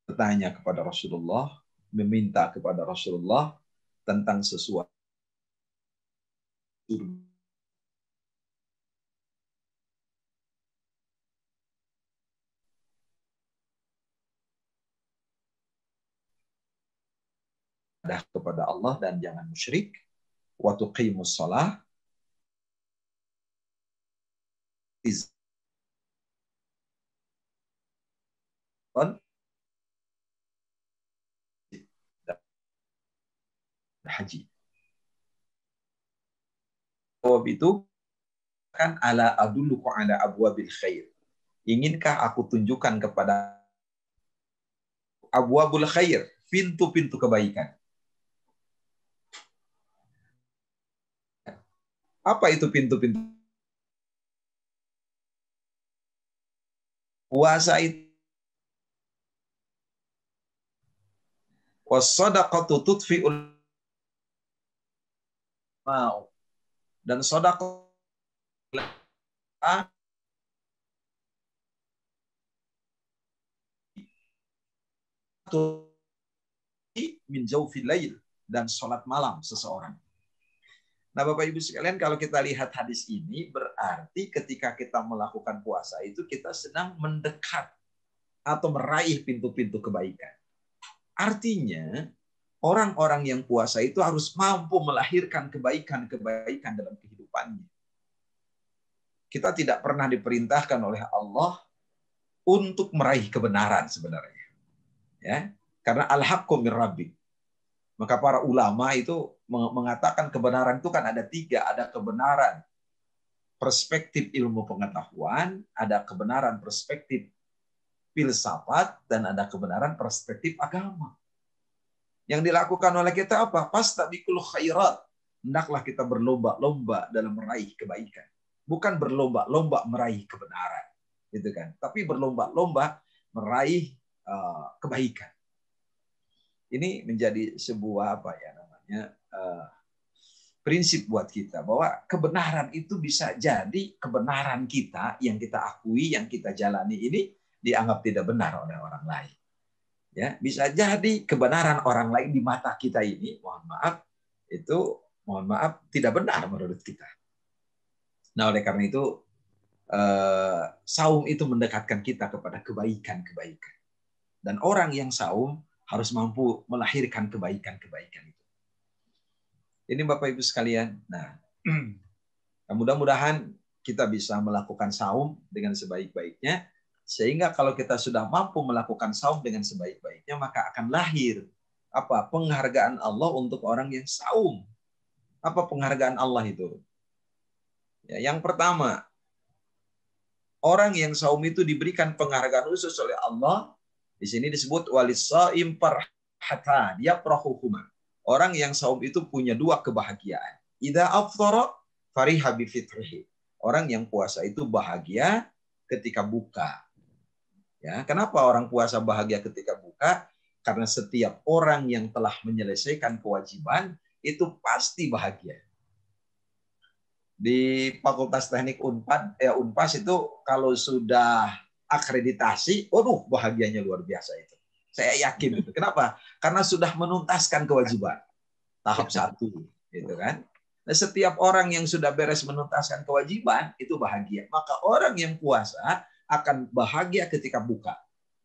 bertanya kepada Rasulullah meminta kepada Rasulullah tentang sesuatu kepada Allah dan jangan musyrik wa tuqimus shalah haji. Jawab itu kan ala adulluku ala abwabil khair. Inginkah aku tunjukkan kepada abwabul khair, pintu-pintu kebaikan. Apa itu pintu-pintu? Puasa itu wasadaqatu tutfi'ul mau dan sedekah min jaufi lail dan salat malam seseorang Nah, Bapak Ibu sekalian, kalau kita lihat hadis ini berarti ketika kita melakukan puasa itu kita sedang mendekat atau meraih pintu-pintu kebaikan. Artinya, orang-orang yang puasa itu harus mampu melahirkan kebaikan-kebaikan dalam kehidupannya. Kita tidak pernah diperintahkan oleh Allah untuk meraih kebenaran sebenarnya. Ya, karena al-haqqu min rabbik maka para ulama itu mengatakan kebenaran itu kan ada tiga. Ada kebenaran perspektif ilmu pengetahuan, ada kebenaran perspektif filsafat, dan ada kebenaran perspektif agama. Yang dilakukan oleh kita apa? bikul khairat. Hendaklah kita berlomba-lomba dalam meraih kebaikan. Bukan berlomba-lomba meraih kebenaran. Gitu kan? Tapi berlomba-lomba meraih uh, kebaikan ini menjadi sebuah apa ya namanya uh, prinsip buat kita bahwa kebenaran itu bisa jadi kebenaran kita yang kita akui yang kita jalani ini dianggap tidak benar oleh orang lain ya bisa jadi kebenaran orang lain di mata kita ini mohon maaf itu mohon maaf tidak benar menurut kita nah oleh karena itu eh, saum itu mendekatkan kita kepada kebaikan kebaikan dan orang yang saum harus mampu melahirkan kebaikan-kebaikan itu. Ini Bapak Ibu sekalian. Nah, nah, mudah-mudahan kita bisa melakukan saum dengan sebaik-baiknya sehingga kalau kita sudah mampu melakukan saum dengan sebaik-baiknya maka akan lahir apa penghargaan Allah untuk orang yang saum. Apa penghargaan Allah itu? Ya, yang pertama, orang yang saum itu diberikan penghargaan khusus oleh Allah di sini disebut walisaim dia yafrahuhuma. Orang yang saum itu punya dua kebahagiaan. Idza aftara fariha bi fitrihi. Orang yang puasa itu bahagia ketika buka. Ya, kenapa orang puasa bahagia ketika buka? Karena setiap orang yang telah menyelesaikan kewajiban itu pasti bahagia. Di Fakultas Teknik Unpad, eh, Unpas itu kalau sudah akreditasi, waduh bahagianya luar biasa itu. Saya yakin itu. Kenapa? Karena sudah menuntaskan kewajiban tahap satu, gitu kan? Nah, setiap orang yang sudah beres menuntaskan kewajiban itu bahagia. Maka orang yang puasa akan bahagia ketika buka.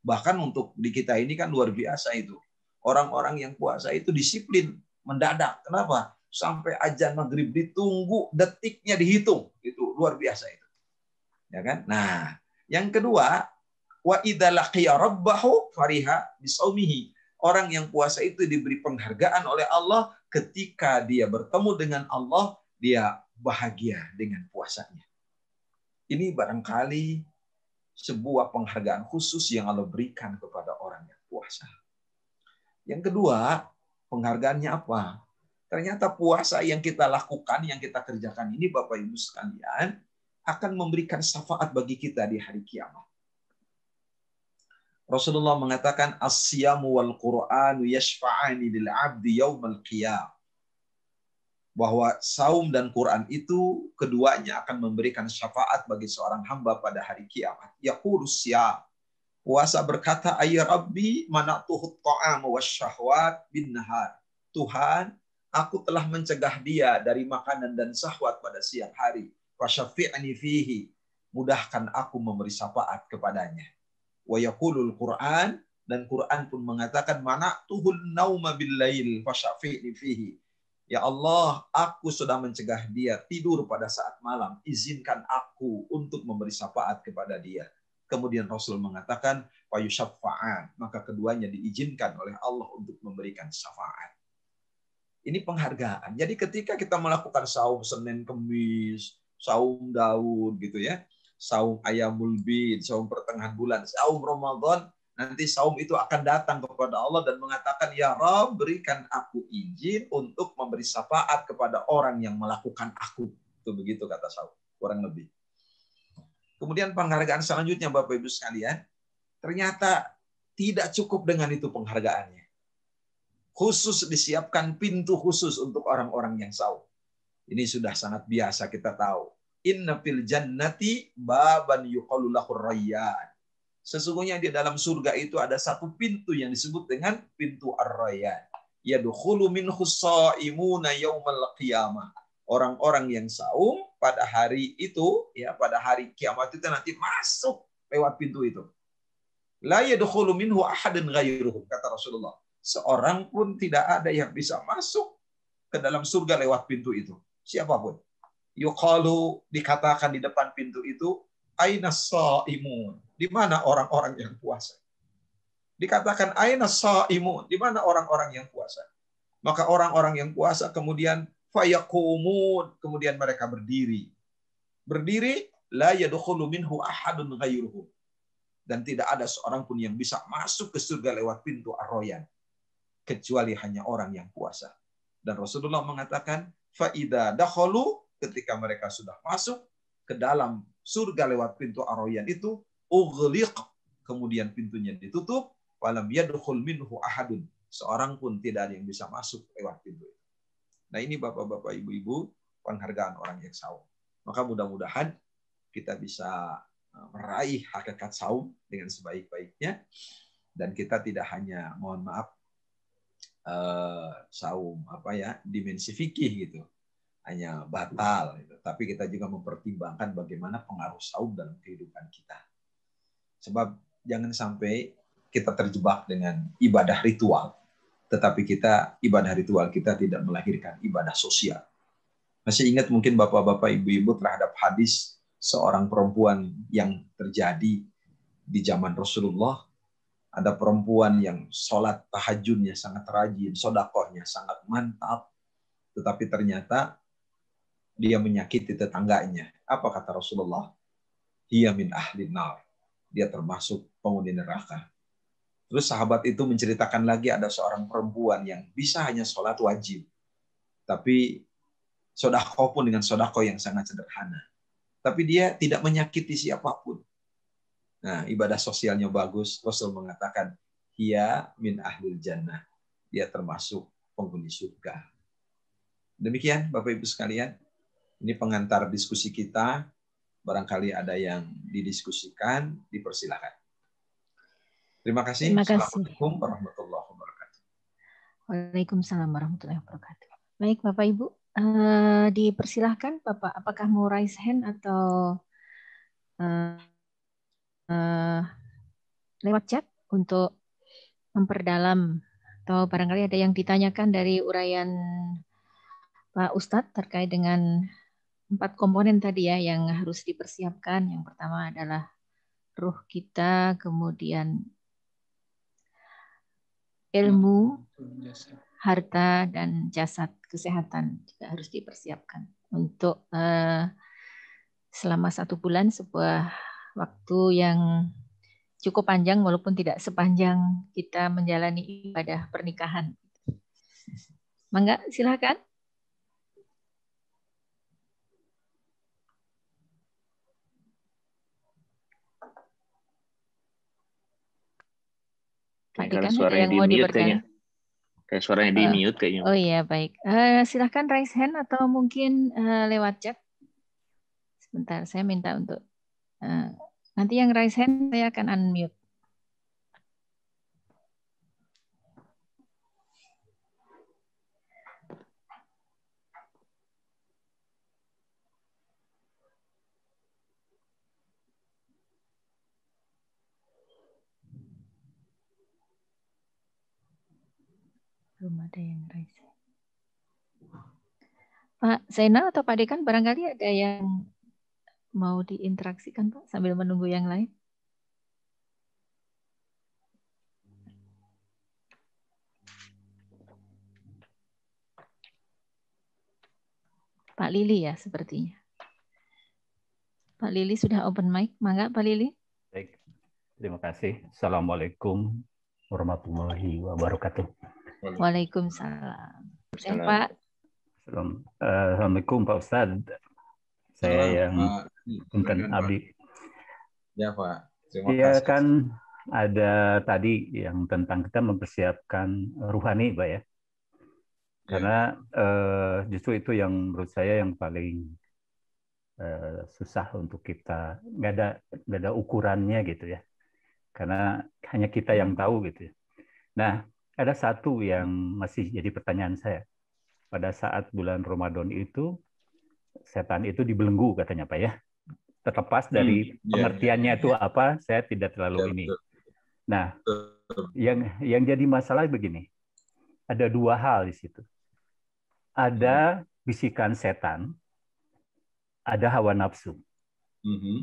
Bahkan untuk di kita ini kan luar biasa itu. Orang-orang yang puasa itu disiplin mendadak. Kenapa? Sampai ajan maghrib ditunggu detiknya dihitung. Itu luar biasa itu. Ya kan? Nah, yang kedua, wa idalah rabbahu fariha bisaumihi. Orang yang puasa itu diberi penghargaan oleh Allah ketika dia bertemu dengan Allah, dia bahagia dengan puasanya. Ini barangkali sebuah penghargaan khusus yang Allah berikan kepada orang yang puasa. Yang kedua, penghargaannya apa? Ternyata puasa yang kita lakukan, yang kita kerjakan ini Bapak Ibu sekalian, akan memberikan syafaat bagi kita di hari kiamat. Rasulullah mengatakan asyamu wal Qur'an yashfa'ani lil 'abdi al qiyam. Bahwa saum dan Quran itu keduanya akan memberikan syafaat bagi seorang hamba pada hari kiamat. Ya kurusya puasa berkata ayy rabbi mana manatuhu ta'am syahwat bin nahar. Tuhan, aku telah mencegah dia dari makanan dan syahwat pada siang hari wasyafi'ni fihi. Mudahkan aku memberi syafaat kepadanya. Wa yaqulul Qur'an dan Quran pun mengatakan mana tuhul nauma billail fasyafi'ni fihi. Ya Allah, aku sudah mencegah dia tidur pada saat malam. Izinkan aku untuk memberi syafaat kepada dia. Kemudian Rasul mengatakan, yusyafa'an Maka keduanya diizinkan oleh Allah untuk memberikan syafaat. Ini penghargaan. Jadi ketika kita melakukan saum Senin Kemis, saum Daud gitu ya, saum ayam bin, saum pertengahan bulan, saum Ramadan, nanti saum itu akan datang kepada Allah dan mengatakan, Ya Rob, berikan aku izin untuk memberi syafaat kepada orang yang melakukan aku. Itu begitu kata saum, kurang lebih. Kemudian penghargaan selanjutnya Bapak Ibu sekalian, ternyata tidak cukup dengan itu penghargaannya. Khusus disiapkan pintu khusus untuk orang-orang yang saum. Ini sudah sangat biasa kita tahu. Inna fil jannati baban rayyan. Sesungguhnya di dalam surga itu ada satu pintu yang disebut dengan pintu ar-rayyan. Yadukhulu minhu shaimuna yaumal qiyamah. Orang-orang yang saum pada hari itu ya pada hari kiamat itu nanti masuk lewat pintu itu. La yadkhulu minhu ahadun ghairuhum kata Rasulullah. Seorang pun tidak ada yang bisa masuk ke dalam surga lewat pintu itu siapapun. Yukalu dikatakan di depan pintu itu, Aina sa'imun. Di mana orang-orang yang puasa? Dikatakan Aina sa'imun. Di mana orang-orang yang puasa? Maka orang-orang yang puasa kemudian fayakumun. Kemudian mereka berdiri. Berdiri, la yadukhulu minhu ahadun ghayruhum. Dan tidak ada seorang pun yang bisa masuk ke surga lewat pintu arroyan. Kecuali hanya orang yang puasa. Dan Rasulullah mengatakan, faida dahulu ketika mereka sudah masuk ke dalam surga lewat pintu aroyan itu ughliq kemudian pintunya ditutup walam yadkhul minhu ahadun seorang pun tidak ada yang bisa masuk lewat pintu itu. Nah ini bapak-bapak ibu-ibu penghargaan orang yang saum. Maka mudah-mudahan kita bisa eh, meraih hakikat saum dengan sebaik-baiknya dan kita tidak hanya mohon maaf Eh, saum apa ya dimensi fikih gitu hanya batal gitu. tapi kita juga mempertimbangkan bagaimana pengaruh saum dalam kehidupan kita sebab jangan sampai kita terjebak dengan ibadah ritual tetapi kita ibadah ritual kita tidak melahirkan ibadah sosial masih ingat mungkin bapak-bapak ibu-ibu terhadap hadis seorang perempuan yang terjadi di zaman Rasulullah ada perempuan yang sholat tahajudnya sangat rajin, sodakohnya sangat mantap. Tetapi ternyata dia menyakiti tetangganya. Apa kata Rasulullah? Hiya min ahli nar. Dia termasuk penghuni neraka. Terus sahabat itu menceritakan lagi ada seorang perempuan yang bisa hanya sholat wajib. Tapi sodakoh pun dengan sodakoh yang sangat sederhana. Tapi dia tidak menyakiti siapapun. Nah, ibadah sosialnya bagus. Rasul mengatakan, ia min ahlil jannah. Dia termasuk penghuni surga. Demikian Bapak Ibu sekalian. Ini pengantar diskusi kita. Barangkali ada yang didiskusikan, dipersilakan. Terima kasih. Terima kasih. Assalamualaikum warahmatullahi wabarakatuh. Waalaikumsalam warahmatullahi wabarakatuh. Baik Bapak Ibu, uh, dipersilahkan Bapak, apakah mau raise hand atau uh, uh, lewat chat untuk memperdalam atau barangkali ada yang ditanyakan dari uraian Pak Ustadz terkait dengan empat komponen tadi ya yang harus dipersiapkan. Yang pertama adalah ruh kita, kemudian ilmu, harta, dan jasad kesehatan juga harus dipersiapkan untuk uh, selama satu bulan sebuah waktu yang cukup panjang walaupun tidak sepanjang kita menjalani ibadah pernikahan. Mangga, silakan. Pak suara yang di mute kayaknya. Kayak suaranya di oh. mute kayaknya. Oh iya baik. Uh, eh, silahkan raise hand atau mungkin uh, lewat chat. Sebentar, saya minta untuk uh, Nanti yang raise hand saya akan unmute. Belum ada yang raise. Pak Zainal atau Pak Dekan barangkali ada yang mau diinteraksikan Pak sambil menunggu yang lain? Pak Lili ya sepertinya. Pak Lili sudah open mic, mangga Pak Lili. Baik, terima kasih. Assalamualaikum warahmatullahi wabarakatuh. Waalaikumsalam. Eh, Pak. Assalamualaikum Pak Ustadz. Saya Salam, yang Punten kan, Abdi. Ya Pak. Terima ya, kasih. kan ada tadi yang tentang kita mempersiapkan ruhani, Pak ya. Iya. Karena Eh, justru itu yang menurut saya yang paling eh, susah untuk kita nggak ada nggak ada ukurannya gitu ya. Karena hanya kita yang tahu gitu ya. Nah, ada satu yang masih jadi pertanyaan saya. Pada saat bulan Ramadan itu setan itu dibelenggu katanya Pak ya terlepas dari hmm, iya, pengertiannya yeah, itu yeah. apa, saya tidak terlalu yeah, ini. Nah, betul. yang yang jadi masalah begini, ada dua hal di situ. Ada hmm. bisikan setan, ada hawa nafsu. Mm -hmm.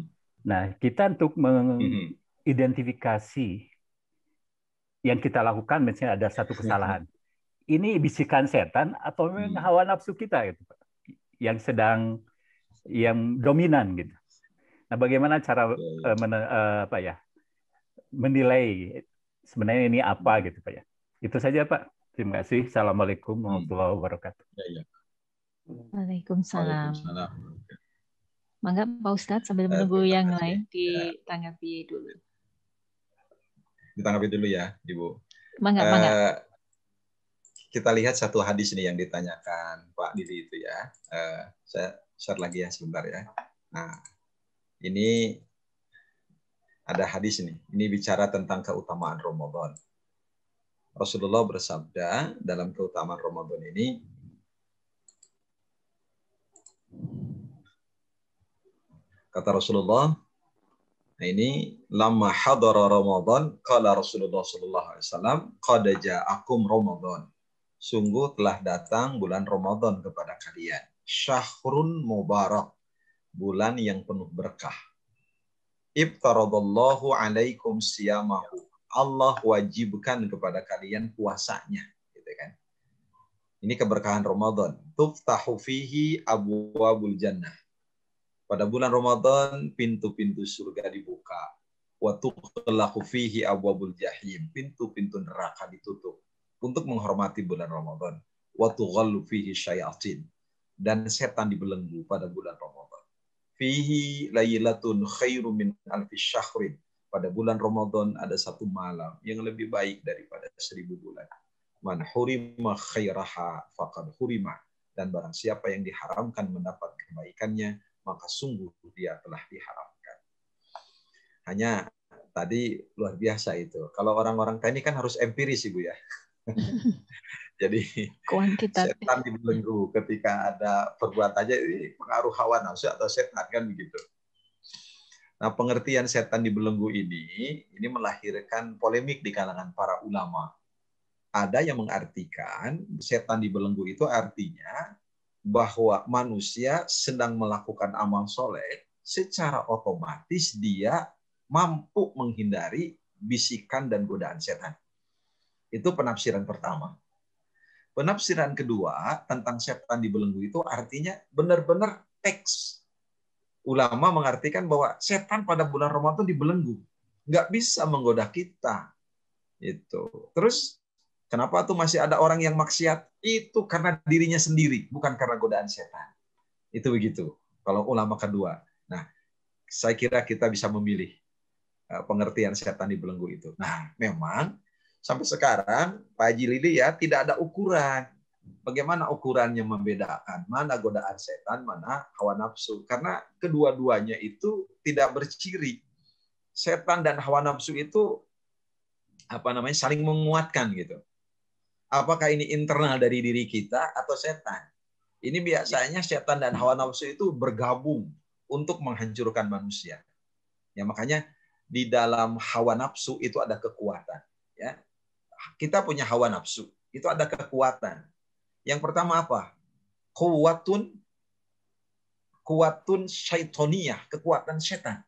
Nah, kita untuk hmm. mengidentifikasi yang kita lakukan, misalnya ada satu hmm. kesalahan, ini bisikan setan atau hawa nafsu kita gitu, yang sedang yang dominan gitu. Nah, bagaimana cara uh, eh, men, uh, eh, apa ya menilai sebenarnya ini apa hmm. gitu Pak ya? Itu saja Pak. Terima kasih. Assalamualaikum hmm. warahmatullahi wabarakatuh. Ya, ya. Waalaikumsalam. Waalaikumsalam. Mangga Pak Ustad sambil eh, menunggu eh, yang lain ya. ditanggapi dulu. Ditanggapi dulu ya, Ibu. Mangga, uh, mangga. Kita lihat satu hadis ini yang ditanyakan Pak Didi itu ya. Uh, saya share lagi ya sebentar ya. Nah, ini ada hadis ini. Ini bicara tentang keutamaan Ramadan. Rasulullah bersabda dalam keutamaan Ramadan ini kata Rasulullah nah ini lama hadara Ramadan kala Rasulullah sallallahu alaihi wasallam qad ja'akum Ramadan sungguh telah datang bulan Ramadan kepada kalian syahrun mubarak bulan yang penuh berkah. Ibtaradallahu alaikum siyamahu. Allah wajibkan kepada kalian puasanya. Gitu kan. Ini keberkahan Ramadan. Tuftahu fihi abwabul jannah. Pada bulan Ramadan, pintu-pintu surga dibuka. Watuqlahu tughlaqu fihi abwabul jahim. Pintu-pintu neraka ditutup untuk menghormati bulan Ramadan. Watuqallu fihi syayatin. Dan setan dibelenggu pada bulan Ramadan fihi laylatun khairu min alfi syahrin. Pada bulan Ramadan ada satu malam yang lebih baik daripada seribu bulan. Man hurima khairaha faqad hurima. Dan barang siapa yang diharamkan mendapat kebaikannya, maka sungguh dia telah diharamkan. Hanya tadi luar biasa itu. Kalau orang-orang ini kan harus empiris Ibu ya. Jadi setan dibelenggu ketika ada perbuatannya ini pengaruh hawa nafsu atau setan kan begitu. Nah, pengertian setan dibelenggu ini ini melahirkan polemik di kalangan para ulama. Ada yang mengartikan setan dibelenggu itu artinya bahwa manusia sedang melakukan amal soleh secara otomatis dia mampu menghindari bisikan dan godaan setan. Itu penafsiran pertama. Penafsiran kedua tentang setan di belenggu itu artinya benar-benar teks. Ulama mengartikan bahwa setan pada bulan Ramadan belenggu, Nggak bisa menggoda kita. Itu. Terus kenapa tuh masih ada orang yang maksiat? Itu karena dirinya sendiri, bukan karena godaan setan. Itu begitu. Kalau ulama kedua. Nah, saya kira kita bisa memilih eh, pengertian setan di belenggu itu. Nah, memang sampai sekarang Pak Haji Lili ya tidak ada ukuran. Bagaimana ukurannya membedakan mana godaan setan, mana hawa nafsu? Karena kedua-duanya itu tidak berciri. Setan dan hawa nafsu itu apa namanya saling menguatkan gitu. Apakah ini internal dari diri kita atau setan? Ini biasanya setan dan hawa nafsu itu bergabung untuk menghancurkan manusia. Ya makanya di dalam hawa nafsu itu ada kekuatan, ya kita punya hawa nafsu. Itu ada kekuatan. Yang pertama apa? Kuwatun kuwatun syaitoniyah, kekuatan setan.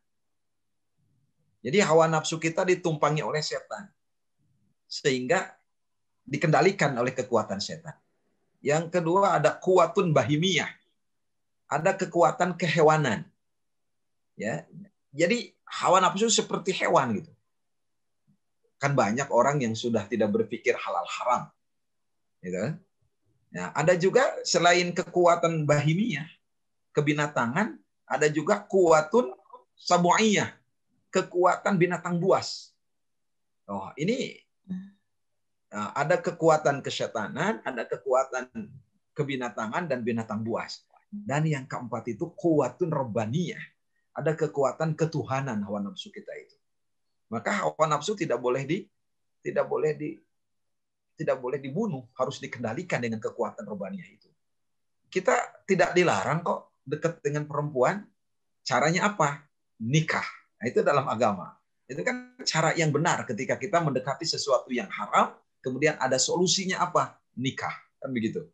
Jadi hawa nafsu kita ditumpangi oleh setan. Sehingga dikendalikan oleh kekuatan setan. Yang kedua ada kuwatun bahimiyah. Ada kekuatan kehewanan. Ya. Jadi hawa nafsu seperti hewan gitu. Kan banyak orang yang sudah tidak berpikir halal haram. Gitu. Nah, ada juga selain kekuatan bahimiyah, kebinatangan, ada juga kuatun sabu'iyah, kekuatan binatang buas. Oh, ini hmm. eh, ada kekuatan kesetanan, ada kekuatan kebinatangan dan binatang buas. Dan yang keempat itu kuatun rebaniyah. Ada kekuatan ketuhanan hawa nafsu kita itu. Maka hawa nafsu tidak boleh di tidak boleh di tidak boleh dibunuh, harus dikendalikan dengan kekuatan robaniah itu. Kita tidak dilarang kok dekat dengan perempuan. Caranya apa? Nikah. Nah, itu dalam agama. Itu kan cara yang benar ketika kita mendekati sesuatu yang haram, kemudian ada solusinya apa? Nikah. Kan begitu.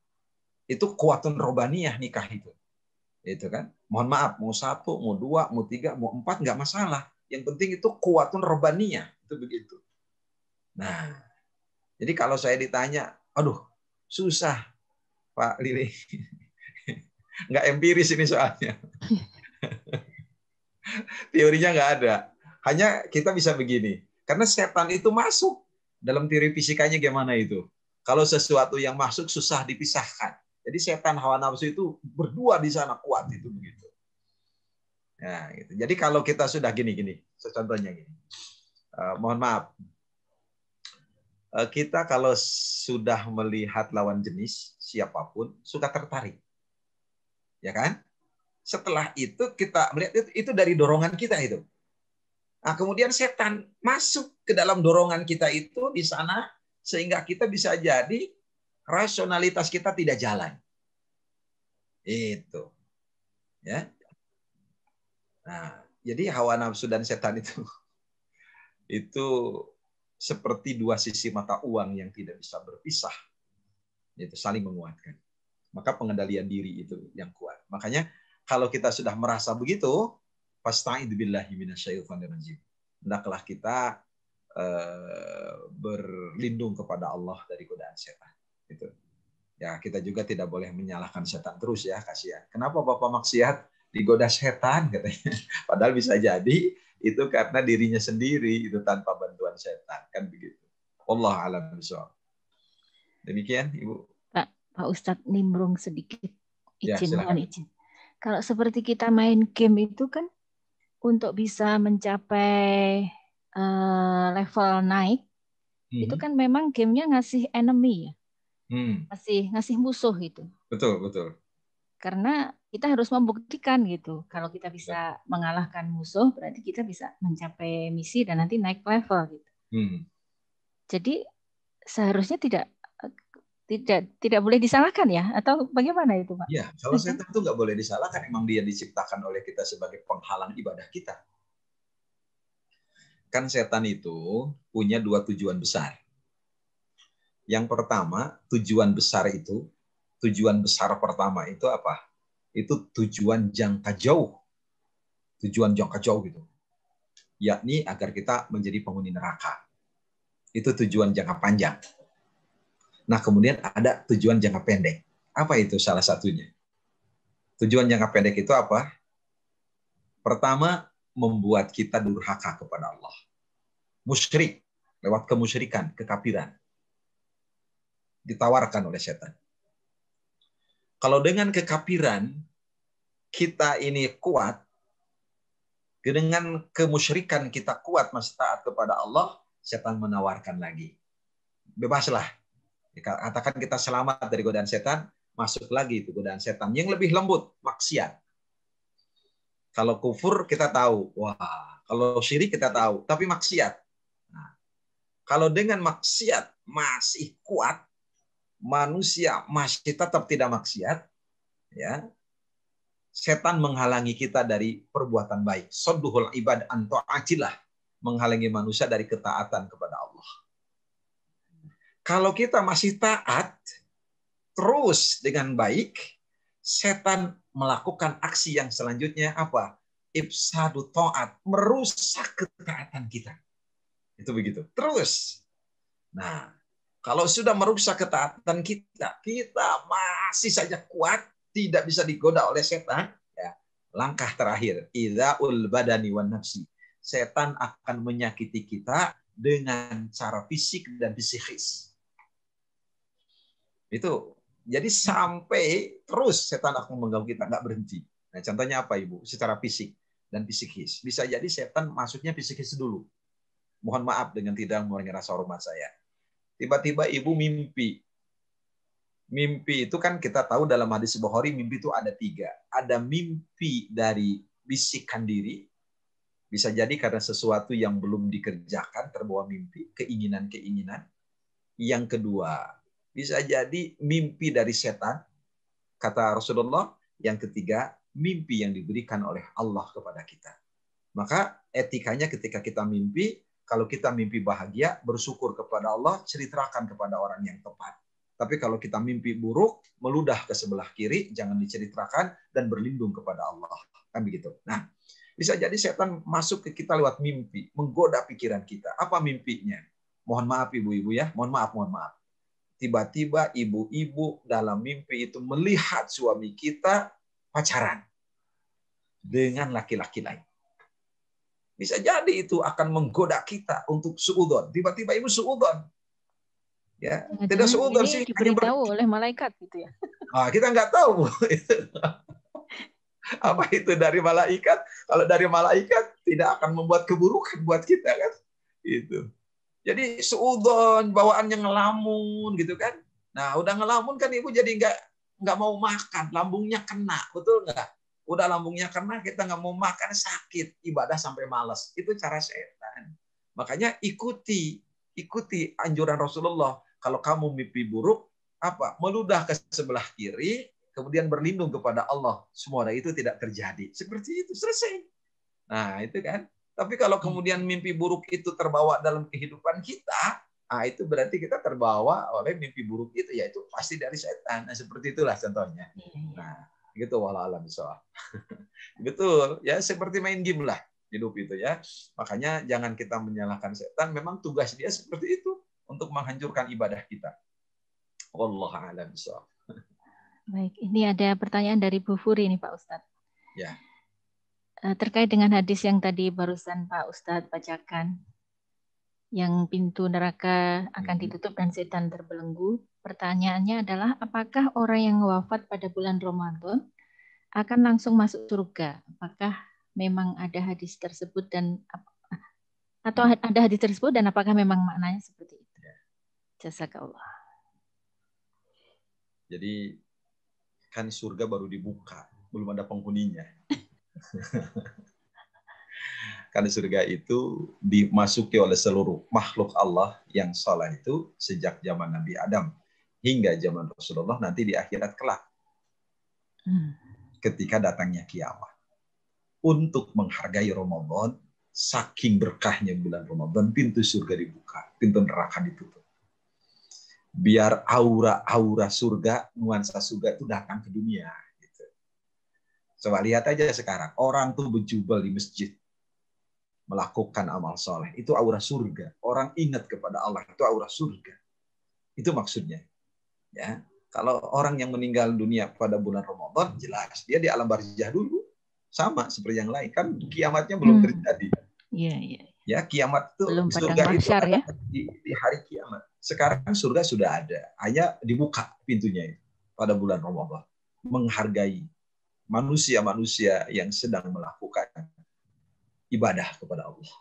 Itu kuatun robaniyah nikah itu. Itu kan. Mohon maaf, mau satu, mau dua, mau tiga, mau empat, nggak masalah. Yang penting itu kuatun rebaninya. Itu begitu. Nah, jadi kalau saya ditanya, aduh, susah Pak Lili. nggak empiris ini soalnya. Teorinya nggak ada. Hanya kita bisa begini. Karena setan itu masuk. Dalam teori fisikanya gimana itu? Kalau sesuatu yang masuk susah dipisahkan. Jadi setan hawa nafsu itu berdua di sana kuat itu begitu. Nah, gitu. Jadi kalau kita sudah gini-gini, contohnya gini. Uh, mohon maaf. Uh, kita kalau sudah melihat lawan jenis siapapun suka tertarik. Ya kan? Setelah itu kita melihat itu, itu dari dorongan kita itu. Nah, kemudian setan masuk ke dalam dorongan kita itu di sana sehingga kita bisa jadi rasionalitas kita tidak jalan. Itu. Ya. Nah, jadi hawa nafsu dan setan itu itu seperti dua sisi mata uang yang tidak bisa berpisah. Itu saling menguatkan. Maka pengendalian diri itu yang kuat. Makanya kalau kita sudah merasa begitu, fasta'idzu billahi minasyaitonir rajim. Hendaklah kita eh, berlindung kepada Allah dari godaan setan. Itu. Ya, kita juga tidak boleh menyalahkan setan terus ya, kasihan. Kenapa Bapak maksiat? digoda setan katanya. Padahal bisa jadi itu karena dirinya sendiri itu tanpa bantuan setan kan begitu. Allah alam besok. Demikian Ibu. Pak, Pak Ustadz nimbrung sedikit. Ya, izin, ya, mohon izin. Kalau seperti kita main game itu kan untuk bisa mencapai uh, level naik hmm. itu kan memang gamenya ngasih enemy ya. Hmm. Ngasih ngasih musuh itu. Betul, betul. Karena kita harus membuktikan gitu. Kalau kita iya. bisa mengalahkan musuh, berarti kita bisa mencapai misi dan nanti naik level gitu. Hmm. Jadi seharusnya tidak tidak tidak boleh disalahkan ya atau bagaimana itu pak? Ya kalau saya itu nggak boleh disalahkan emang dia diciptakan oleh kita sebagai penghalang ibadah kita. Kan setan itu punya dua tujuan besar. Yang pertama tujuan besar itu tujuan besar pertama itu apa? itu tujuan jangka jauh. Tujuan jangka jauh gitu. Yakni agar kita menjadi penghuni neraka. Itu tujuan jangka panjang. Nah, kemudian ada tujuan jangka pendek. Apa itu salah satunya? Tujuan jangka pendek itu apa? Pertama, membuat kita durhaka kepada Allah. Musyrik, lewat kemusyrikan, kekapiran. Ditawarkan oleh setan. Kalau dengan kekapiran kita ini kuat, dengan kemusyrikan kita kuat masih taat kepada Allah, setan menawarkan lagi. Bebaslah. Ya, katakan kita selamat dari godaan setan, masuk lagi itu godaan setan yang lebih lembut, maksiat. Kalau kufur kita tahu, wah, kalau syirik kita tahu, tapi maksiat. Nah, kalau dengan maksiat masih kuat, manusia masih tetap tidak maksiat, ya setan menghalangi kita dari perbuatan baik. Sodduhul ibad anto ajilah menghalangi manusia dari ketaatan kepada Allah. Kalau kita masih taat terus dengan baik, setan melakukan aksi yang selanjutnya apa? Ibsadu taat, merusak ketaatan kita. Itu begitu. Terus. Nah, kalau sudah merusak ketaatan kita, kita masih saja kuat, tidak bisa digoda oleh setan. Ya. Langkah terakhir, idaul badani wan nafsi. Setan akan menyakiti kita dengan cara fisik dan psikis. Itu. Jadi sampai terus setan akan mengganggu kita, nggak berhenti. Nah, contohnya apa Ibu? Secara fisik dan psikis. Bisa jadi setan masuknya psikis dulu. Mohon maaf dengan tidak mengurangi rasa hormat saya. Tiba-tiba ibu mimpi. Mimpi itu kan kita tahu dalam hadis Bukhari mimpi itu ada tiga. Ada mimpi dari bisikan diri, bisa jadi karena sesuatu yang belum dikerjakan terbawa mimpi, keinginan-keinginan. Yang kedua, bisa jadi mimpi dari setan, kata Rasulullah. Yang ketiga, mimpi yang diberikan oleh Allah kepada kita. Maka etikanya ketika kita mimpi, kalau kita mimpi bahagia, bersyukur kepada Allah, ceritakan kepada orang yang tepat. Tapi kalau kita mimpi buruk, meludah ke sebelah kiri, jangan diceritakan dan berlindung kepada Allah. Kan begitu. Nah, bisa jadi setan masuk ke kita lewat mimpi, menggoda pikiran kita. Apa mimpinya? Mohon maaf ibu-ibu ya, mohon maaf, mohon maaf. Tiba-tiba ibu-ibu dalam mimpi itu melihat suami kita pacaran dengan laki-laki lain. Bisa jadi itu akan menggoda kita untuk suudon. Tiba-tiba ibu suudon. Ya, mhm. tidak suudon sih. Diberitahu ber... oleh malaikat gitu ya. Nah, kita nggak tahu. Apa itu dari malaikat? Kalau dari malaikat tidak akan membuat keburukan buat kita kan? Itu. Jadi suudon, bawaan yang ngelamun gitu kan. Nah, udah ngelamun kan ibu jadi nggak nggak mau makan, lambungnya kena, betul nggak? Udah lambungnya kena, kita nggak mau makan, sakit. Ibadah sampai malas. Itu cara setan. Makanya ikuti, ikuti anjuran Rasulullah. Kalau kamu mimpi buruk, apa? Meludah ke sebelah kiri, kemudian berlindung kepada Allah. Semua itu tidak terjadi. Seperti itu, selesai. Nah, itu kan. Tapi kalau kemudian mimpi buruk itu terbawa dalam kehidupan kita, nah itu berarti kita terbawa oleh mimpi buruk itu, yaitu pasti dari setan. Nah, seperti itulah contohnya. Hmm. Nah, gitu wala alam Betul, ya seperti main game lah hidup itu ya. Makanya jangan kita menyalahkan setan, memang tugas dia seperti itu untuk menghancurkan ibadah kita. Wallahu alam bisawab. Baik, ini ada pertanyaan dari Bu Furi nih Pak Ustadz. Ya. Eh, terkait dengan hadis yang tadi barusan Pak Ustadz bacakan, yang pintu neraka akan mm-hmm. ditutup dan setan terbelenggu, Pertanyaannya adalah apakah orang yang wafat pada bulan Ramadan akan langsung masuk surga? Apakah memang ada hadis tersebut dan atau ada hadis tersebut dan apakah memang maknanya seperti itu? Jazakallah. Jadi kan surga baru dibuka, belum ada penghuninya. Karena surga itu dimasuki oleh seluruh makhluk Allah yang salah itu sejak zaman Nabi Adam hingga zaman Rasulullah nanti di akhirat kelak. Hmm. Ketika datangnya kiamat. Untuk menghargai Ramadan, saking berkahnya bulan Ramadan, pintu surga dibuka, pintu neraka ditutup. Biar aura-aura surga, nuansa surga itu datang ke dunia. Gitu. Coba lihat aja sekarang, orang tuh berjubel di masjid, melakukan amal soleh. Itu aura surga. Orang ingat kepada Allah, itu aura surga. Itu maksudnya. Ya, kalau orang yang meninggal dunia pada bulan Ramadan, jelas dia di alam barzah dulu sama seperti yang lain kan kiamatnya belum hmm. terjadi. Iya, iya. Ya, kiamat itu belum surga itu masyar, ya? di, di hari kiamat. Sekarang surga sudah ada, hanya dibuka pintunya itu pada bulan Ramadan. Menghargai manusia-manusia yang sedang melakukan ibadah kepada Allah.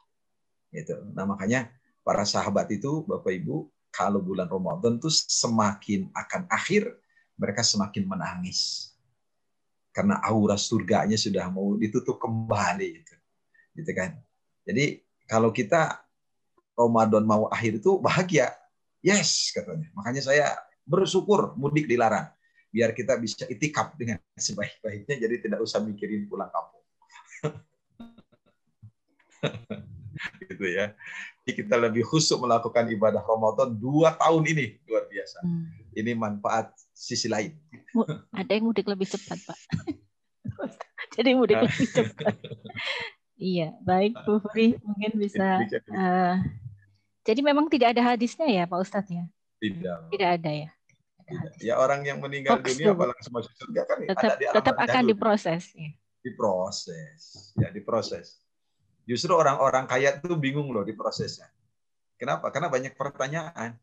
Gitu. Nah, makanya para sahabat itu Bapak Ibu kalau bulan Ramadan itu semakin akan akhir, mereka semakin menangis. Karena aura surganya sudah mau ditutup kembali. Gitu, gitu kan. Jadi kalau kita Ramadan mau akhir itu bahagia. Yes, katanya. Makanya saya bersyukur mudik dilarang. Biar kita bisa itikap dengan sebaik-baiknya, jadi tidak usah mikirin pulang kampung. gitu ya. Jadi kita lebih khusus melakukan ibadah Ramadan dua tahun ini luar biasa. Hmm. Ini manfaat sisi lain. Ada yang mudik lebih cepat, Pak. Jadi mudik nah. lebih cepat. iya, baik Bu Fri, mungkin bisa. Uh, jadi memang tidak ada hadisnya ya Pak Ustadz ya? Tidak. Tidak ada ya. Tidak. Ya orang yang meninggal Fox dunia apalagi langsung masuk surga kan tetap, ada di tetap akan dulu. diproses. Ya. Diproses, ya diproses. Justru orang-orang kaya itu bingung loh di prosesnya. Kenapa? Karena banyak pertanyaan.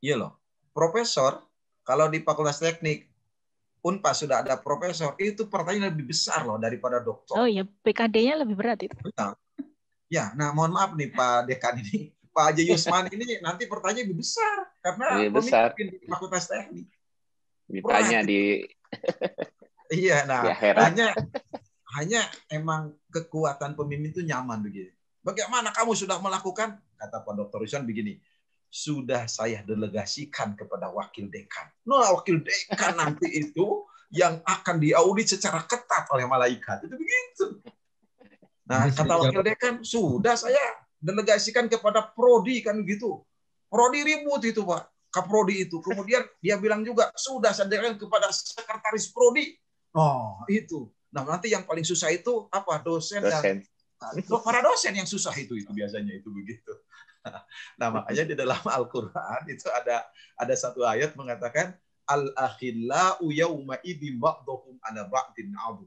Iya loh. Profesor, kalau di Fakultas Teknik, UNPAS sudah ada profesor, itu pertanyaan lebih besar loh daripada dokter. Oh iya, PKD-nya lebih berat itu. Betul. Ya, nah mohon maaf nih Pak Dekan ini. Pak Haji Yusman ini nanti pertanyaan lebih besar. Karena lebih besar. di Fakultas Teknik. Ditanya Pro, di... Iya, nah. Ya, heran hanya emang kekuatan pemimpin itu nyaman begini. Bagaimana kamu sudah melakukan? Kata Pak Dr. Rizwan begini, sudah saya delegasikan kepada wakil dekan. Nah, wakil dekan nanti itu yang akan diaudit secara ketat oleh malaikat. Itu begitu. Nah, kata wakil dekan, sudah saya delegasikan kepada prodi kan gitu. Prodi ribut itu, Pak. Kaprodi itu. Kemudian dia bilang juga, sudah saya delegasikan kepada sekretaris prodi. Oh, itu. Nah nanti yang paling susah itu apa dosen, dosen. dan nah, para dosen yang susah itu itu biasanya itu begitu. Nah makanya di dalam Al-Quran itu ada ada satu ayat mengatakan al akhilla yauma idim ba'dhum ala ba'din adu.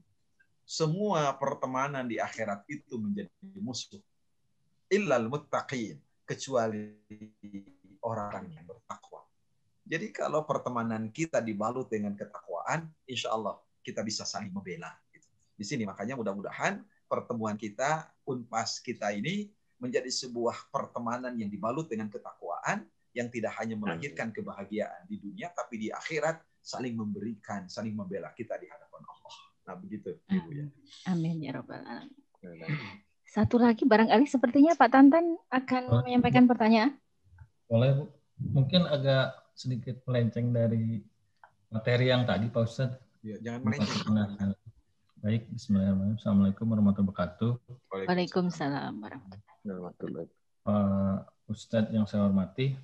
Semua pertemanan di akhirat itu menjadi musuh. Illal muttaqin kecuali orang yang bertakwa. Jadi kalau pertemanan kita dibalut dengan ketakwaan, insya Allah kita bisa saling membela di sini. Makanya mudah-mudahan pertemuan kita, unpas kita ini menjadi sebuah pertemanan yang dibalut dengan ketakwaan yang tidak hanya melahirkan kebahagiaan di dunia, tapi di akhirat saling memberikan, saling membela kita di hadapan Allah. Nah begitu, Ibu ya. Amin ya robbal alamin. Satu lagi barangkali sepertinya Pak Tantan akan Boleh. menyampaikan pertanyaan. Boleh Bu. Mungkin agak sedikit melenceng dari materi yang tadi Pak Ustadz. Ya, jangan melenceng. Baik, bismillahirrahmanirrahim. Assalamualaikum warahmatullahi wabarakatuh. Waalaikumsalam warahmatullahi wabarakatuh. Pak Ustadz yang saya hormati,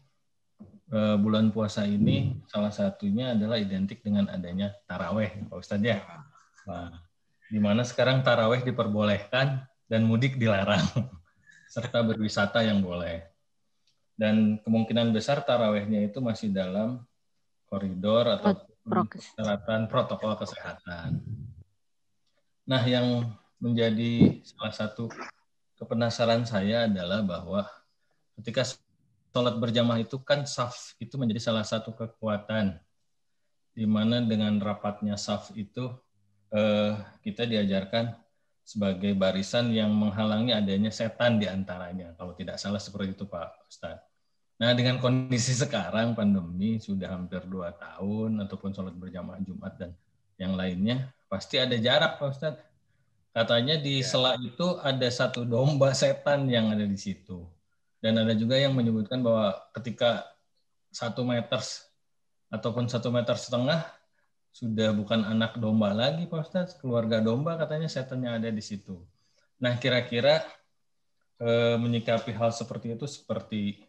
eh, bulan puasa ini salah satunya adalah identik dengan adanya taraweh, Pak Ustadz ya. Nah, di mana sekarang taraweh diperbolehkan dan mudik dilarang, serta berwisata yang boleh. Dan kemungkinan besar tarawehnya itu masih dalam koridor atau peralatan protokol kesehatan. Nah, yang menjadi salah satu kepenasaran saya adalah bahwa ketika sholat berjamaah itu kan saf itu menjadi salah satu kekuatan di mana dengan rapatnya saf itu eh, kita diajarkan sebagai barisan yang menghalangi adanya setan di antaranya kalau tidak salah seperti itu Pak Ustadz. Nah dengan kondisi sekarang pandemi sudah hampir dua tahun ataupun sholat berjamaah Jumat dan yang lainnya Pasti ada jarak, Pak Ustadz. Katanya di ya. sela itu ada satu domba setan yang ada di situ. Dan ada juga yang menyebutkan bahwa ketika satu meter ataupun satu meter setengah sudah bukan anak domba lagi, Pak Ustadz. Keluarga domba katanya setannya ada di situ. Nah, kira-kira e, menyikapi hal seperti itu seperti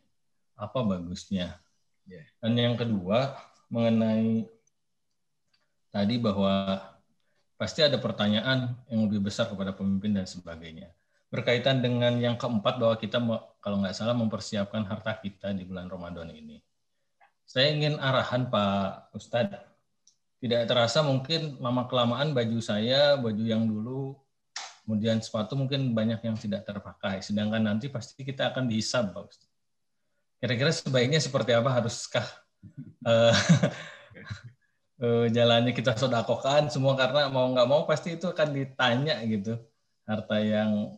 apa bagusnya? Iya. Dan yang kedua mengenai tadi bahwa pasti ada pertanyaan yang lebih besar kepada pemimpin dan sebagainya. Berkaitan dengan yang keempat bahwa kita kalau nggak salah mempersiapkan harta kita di bulan Ramadan ini. Saya ingin arahan Pak Ustadz. Tidak terasa mungkin lama kelamaan baju saya, baju yang dulu, kemudian sepatu mungkin banyak yang tidak terpakai. Sedangkan nanti pasti kita akan dihisab, Pak Ustadz. Kira-kira sebaiknya seperti apa haruskah eh, uh, jalannya kita sodakokan semua karena mau nggak mau pasti itu akan ditanya gitu harta yang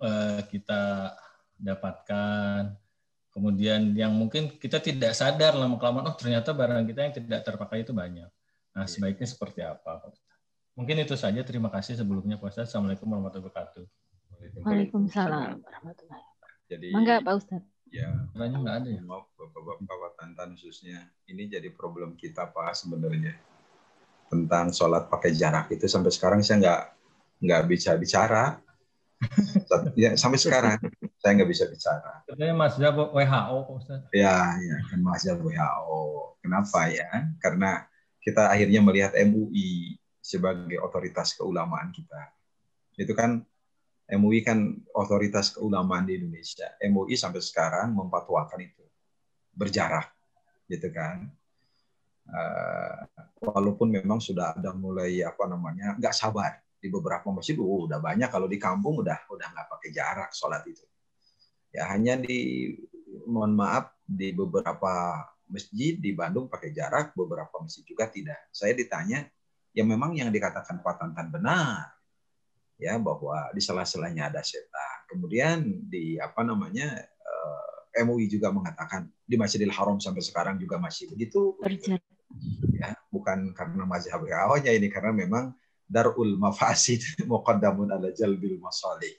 uh, kita dapatkan kemudian yang mungkin kita tidak sadar lama kelamaan oh ternyata barang kita yang tidak terpakai itu banyak nah iya. sebaiknya seperti apa mungkin itu saja terima kasih sebelumnya Pak assalamualaikum warahmatullahi wabarakatuh Waalaikumsalam warahmatullahi wabarakatuh. Jadi, Mangga Pak Ustadz. Ya, banyak nggak ada ya. Bapak-bapak khususnya, ini jadi problem kita Pak sebenarnya. Tentang sholat pakai jarak itu sampai sekarang saya nggak nggak bisa bicara. ya, sampai sekarang saya nggak bisa bicara. Sebenarnya mazhab WHO, Ustaz. Ya, ya kan mazhab WHO. Kenapa ya? Karena kita akhirnya melihat MUI sebagai otoritas keulamaan kita. Itu kan MUI kan otoritas keulamaan di Indonesia. MUI sampai sekarang mempatuakan itu berjarak, gitu kan. Uh, walaupun memang sudah ada mulai apa namanya nggak sabar di beberapa masjid oh, udah banyak kalau di kampung udah udah nggak pakai jarak sholat itu ya hanya di mohon maaf di beberapa masjid di Bandung pakai jarak beberapa masjid juga tidak saya ditanya ya memang yang dikatakan Pak Tantan benar ya bahwa di sela-selanya ada setan. Kemudian di apa namanya uh, eh, MUI juga mengatakan di Masjidil Haram sampai sekarang juga masih begitu. Ya, bukan karena mazhab awalnya ini karena memang darul mafasid muqaddamun ala jalbil masalih.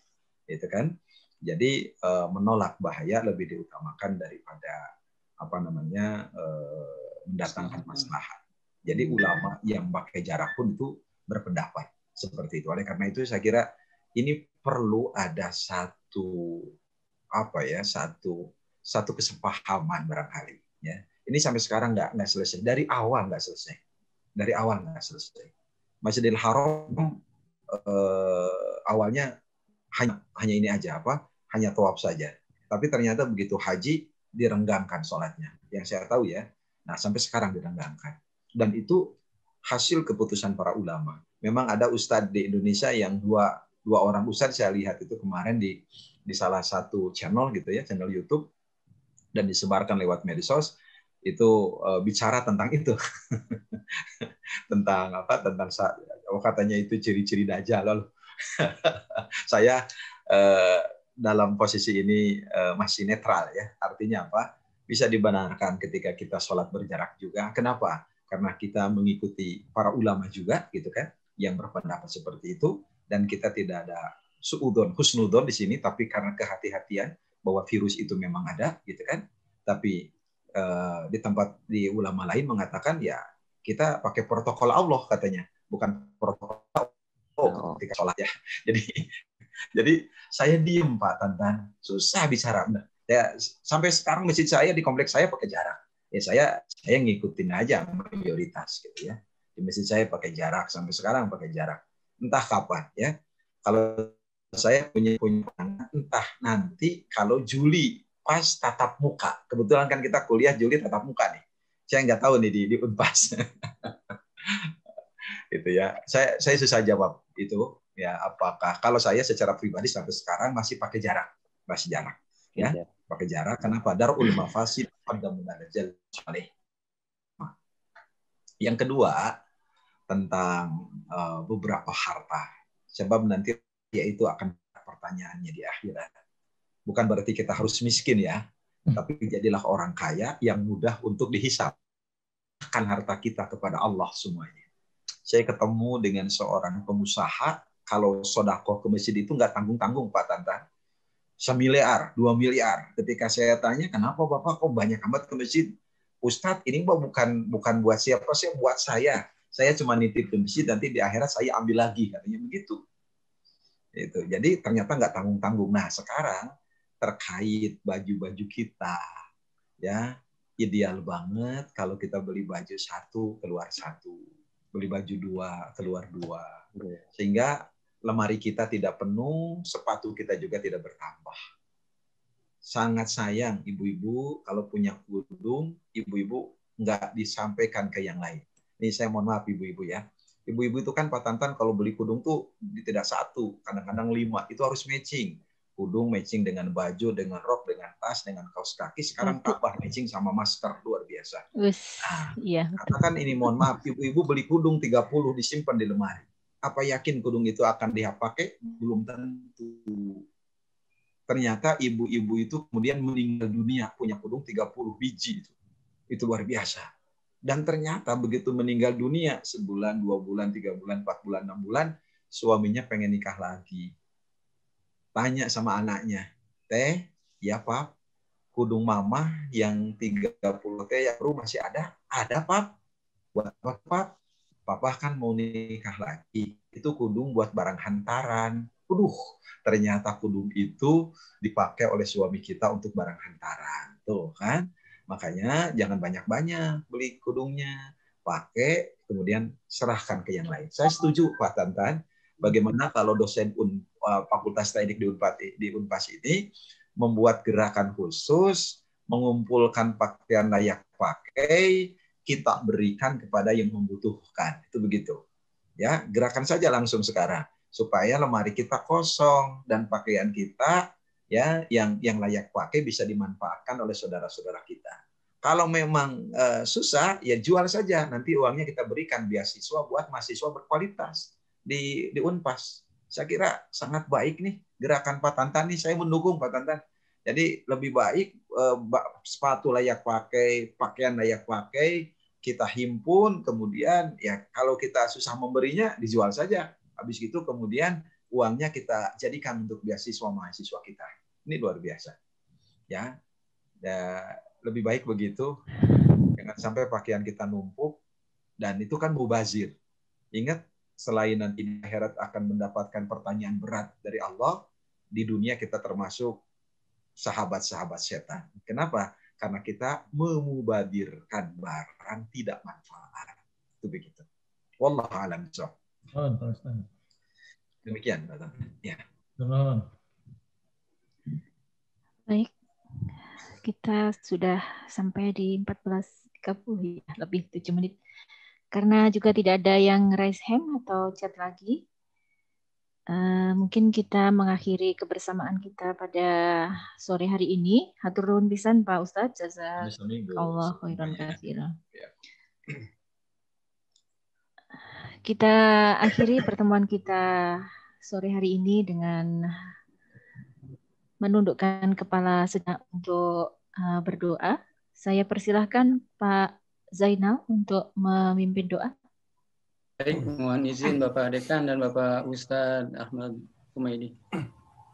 Itu kan. Jadi uh, menolak bahaya lebih diutamakan daripada apa namanya uh, mendatangkan masalah. Jadi ulama yang pakai jarak pun itu berpendapat seperti itu. Oleh karena itu saya kira ini perlu ada satu apa ya satu satu kesepahaman barangkali ya. Ini sampai sekarang nggak nggak selesai dari awal nggak selesai dari awal nggak selesai. Masjidil Haram eh, awalnya hanya hanya ini aja apa hanya tawaf saja. Tapi ternyata begitu haji direnggangkan sholatnya. Yang saya tahu ya. Nah sampai sekarang direnggangkan. Dan itu hasil keputusan para ulama memang ada ustadz di Indonesia yang dua dua orang ustadz saya lihat itu kemarin di di salah satu channel gitu ya channel YouTube dan disebarkan lewat medsos itu e, bicara tentang itu tentang apa tentang oh katanya itu ciri-ciri dajjal lalu saya e, dalam posisi ini e, masih netral ya artinya apa bisa dibenarkan ketika kita sholat berjarak juga kenapa karena kita mengikuti para ulama juga gitu kan yang berpendapat seperti itu dan kita tidak ada suudon husnudon di sini tapi karena kehati-hatian bahwa virus itu memang ada gitu kan tapi eh, di tempat di ulama lain mengatakan ya kita pakai protokol Allah katanya bukan protokol oh, ketika sholat ya jadi jadi saya diem Pak Tantan susah bicara nah, ya sampai sekarang masjid saya di kompleks saya pakai jarak ya saya saya ngikutin aja mayoritas gitu ya di masjid saya pakai jarak sampai sekarang pakai jarak. Entah kapan ya. Kalau saya punya punya entah nanti kalau Juli pas tatap muka. Kebetulan kan kita kuliah Juli tatap muka nih. Saya nggak tahu nih di, di Unpas. itu ya. Saya saya susah jawab itu ya apakah kalau saya secara pribadi sampai sekarang masih pakai jarak masih jarak ya, pakai jarak kenapa darul mafasid pada mudah yang kedua tentang uh, beberapa harta. Sebab nanti yaitu akan pertanyaannya di akhirat. Bukan berarti kita harus miskin ya, hmm. tapi jadilah orang kaya yang mudah untuk dihisap. Akan harta kita kepada Allah semuanya. Saya ketemu dengan seorang pengusaha, kalau sodako ke masjid itu nggak tanggung-tanggung Pak Tanta Semiliar, dua miliar. Ketika saya tanya, kenapa Bapak kok banyak amat ke masjid? Ustadz, ini bukan bukan buat siapa, saya buat saya saya cuma nitip masjid nanti di akhirat saya ambil lagi katanya begitu itu jadi ternyata nggak tanggung tanggung nah sekarang terkait baju-baju kita ya ideal banget kalau kita beli baju satu keluar satu beli baju dua keluar dua iya. sehingga lemari kita tidak penuh sepatu kita juga tidak bertambah sangat sayang ibu-ibu kalau punya kudung ibu-ibu nggak disampaikan ke yang lain ini saya mohon maaf ibu-ibu ya. Ibu-ibu itu kan Pak Tantan kalau beli kudung tuh tidak satu, kadang-kadang lima. Itu harus matching. Kudung matching dengan baju, dengan rok, dengan tas, dengan kaos kaki. Sekarang tambah matching sama masker. Luar biasa. Ah, iya. nah, iya. Katakan ini mohon maaf, ibu-ibu beli kudung 30 disimpan di lemari. Apa yakin kudung itu akan dipakai? Belum tentu ternyata ibu-ibu itu kemudian meninggal dunia punya kudung 30 biji Itu luar biasa. Dan ternyata begitu meninggal dunia, sebulan, dua bulan, tiga bulan, empat bulan, enam bulan, suaminya pengen nikah lagi. Tanya sama anaknya, Teh, ya Pap, kudung mama yang 30 teh yang baru masih ada? Ada, Pap. Buat apa, Pap? Papa kan mau nikah lagi. Itu kudung buat barang hantaran. Waduh, ternyata kudung itu dipakai oleh suami kita untuk barang hantaran. Tuh kan. Makanya jangan banyak-banyak beli kudungnya pakai kemudian serahkan ke yang lain. Saya setuju Pak Tantan, bagaimana kalau dosen un, eh, Fakultas Teknik di Unpas, di Unpas ini membuat gerakan khusus, mengumpulkan pakaian layak pakai, kita berikan kepada yang membutuhkan. Itu begitu. Ya, gerakan saja langsung sekarang supaya lemari kita kosong dan pakaian kita ya yang yang layak pakai bisa dimanfaatkan oleh saudara-saudara kita. Kalau memang e, susah ya jual saja nanti uangnya kita berikan beasiswa buat mahasiswa berkualitas di di Unpas. Saya kira sangat baik nih gerakan Pak Tantan nih saya mendukung Pak Tantan. Jadi lebih baik e, sepatu layak pakai, pakaian layak pakai kita himpun kemudian ya kalau kita susah memberinya dijual saja. Habis itu kemudian uangnya kita jadikan untuk beasiswa mahasiswa kita. Ini luar biasa. Ya. ya. lebih baik begitu jangan sampai pakaian kita numpuk dan itu kan mubazir. Ingat selain nanti di akhirat akan mendapatkan pertanyaan berat dari Allah, di dunia kita termasuk sahabat-sahabat setan. Kenapa? Karena kita memubadirkan barang tidak manfaat. Itu begitu. Wallahu a'lam. Oh, Demikian, Pak Tom. Ya. Baik, kita sudah sampai di 14.30 ya, lebih 7 menit. Karena juga tidak ada yang raise hand atau chat lagi, uh, mungkin kita mengakhiri kebersamaan kita pada sore hari ini. Haturun pisan Pak Ustadz, jazakallah khairan katsiran. Ya. Kita akhiri pertemuan kita sore hari ini dengan menundukkan kepala sejenak untuk uh, berdoa. Saya persilahkan Pak Zainal untuk memimpin doa. Baik, mohon izin Bapak Dekan dan Bapak Ustadz Ahmad Kumaidi.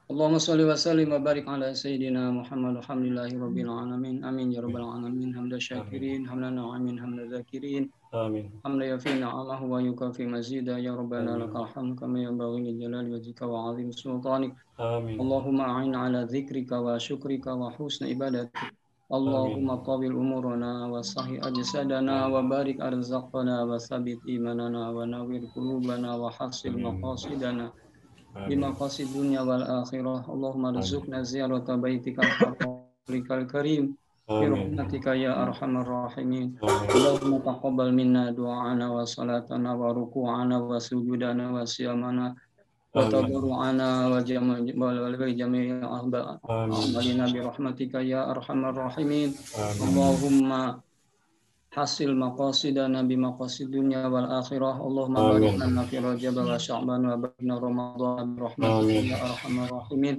Allahumma salli wa sallim wa barik ala sayyidina Muhammad alhamdulillahi rabbil alamin amin ya rabbal alamin hamda syakirin hamda na'amin hamda zakirin amin hamda yafi na'amahu ya wa yukafi mazida ya rabbana lakal hamd kama yanbaghi li jalali wajhika wa azim sultanik amin Allahumma a'in ala dhikrika wa syukrika wa husna ibadatik Allahumma qabil umurana wa sahih ajsadana wa barik arzaqana wa sabit imanana wa nawwir qulubana wa hasil maqasidana bima qasid dunya wal akhirah Allahumma rizukna ziyarata baitika al-karikal karim Birahmatika ya arhamar rahimin Allahumma taqabbal minna du'ana wa salatana wa ruku'ana wa sujudana wa siyamana wa tabaru'ana wa jami'i ahba'a Amalina birahmatika ya arhamar rahimin Allahumma hasil dan Nabi maqasid dunia wal akhirah Allahumma barik lana fi rajab wa sya'ban wa baina ramadan bi rahmatika ya arhamar rahimin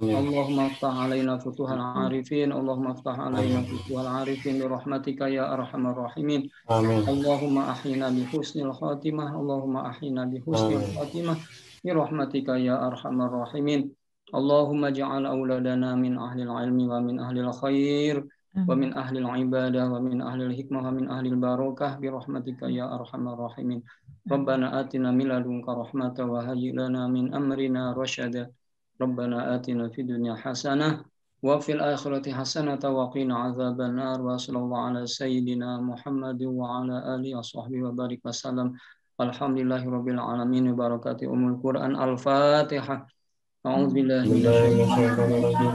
Allahumma aftah alaina futuhal arifin Allahumma aftah alaina futuhal arifin bi rahmatika ya arhamar rahimin Amin. Allahumma ahina bi husnil khatimah Allahumma ahina bi husnil khatimah bi rahmatika ya arhamar rahimin Allahumma ja'al auladana min ahli al ilmi wa min ahli al khair ومن أهل العبادة ومن أهل الحكمة ومن أهل البركة برحمتك يا أرحم الراحمين ربنا آتنا من لدنك رحمة وهيئ لنا من أمرنا رشدا ربنا آتنا في الدنيا حسنة وفي الآخرة حسنة وقنا عذاب النار وصلى الله على سيدنا محمد وعلى آله وصحبه وبارك وسلم الحمد لله رب العالمين ببركة أم القرآن الفاتحة أعوذ بالله من الشيطان الرجيم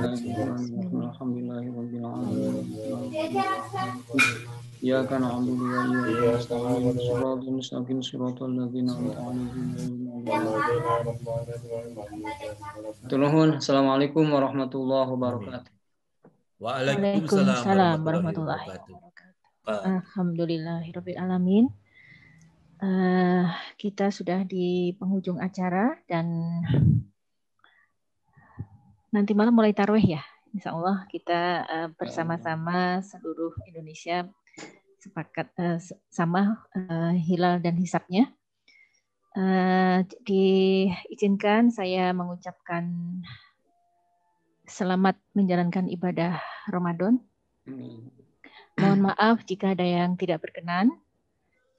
إياك Assalamualaikum warahmatullahi wabarakatuh. Waalaikumsalam warahmatullahi wabarakatuh. Alhamdulillahirabbil alamin. Uh, kita sudah di penghujung acara dan nanti malam mulai tarweh ya. Insya Allah kita eh, bersama-sama seluruh Indonesia sepakat eh, sama eh, hilal dan hisapnya. diizinkan saya mengucapkan selamat menjalankan ibadah Ramadan. Mohon maaf jika ada yang tidak berkenan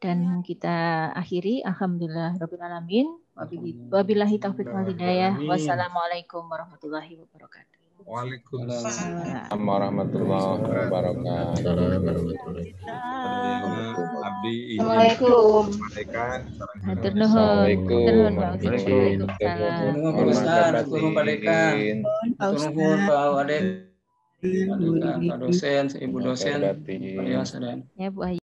dan ya. kita akhiri alhamdulillah rabbil alamin Wabillahi taufiq wal Wassalamualaikum warahmatullahi wabarakatuh. Waalaikumsalam warahmatullahi wabarakatuh. Hatur nuhun. Waalaikumsalam. Pak dosen, Ibu dosen.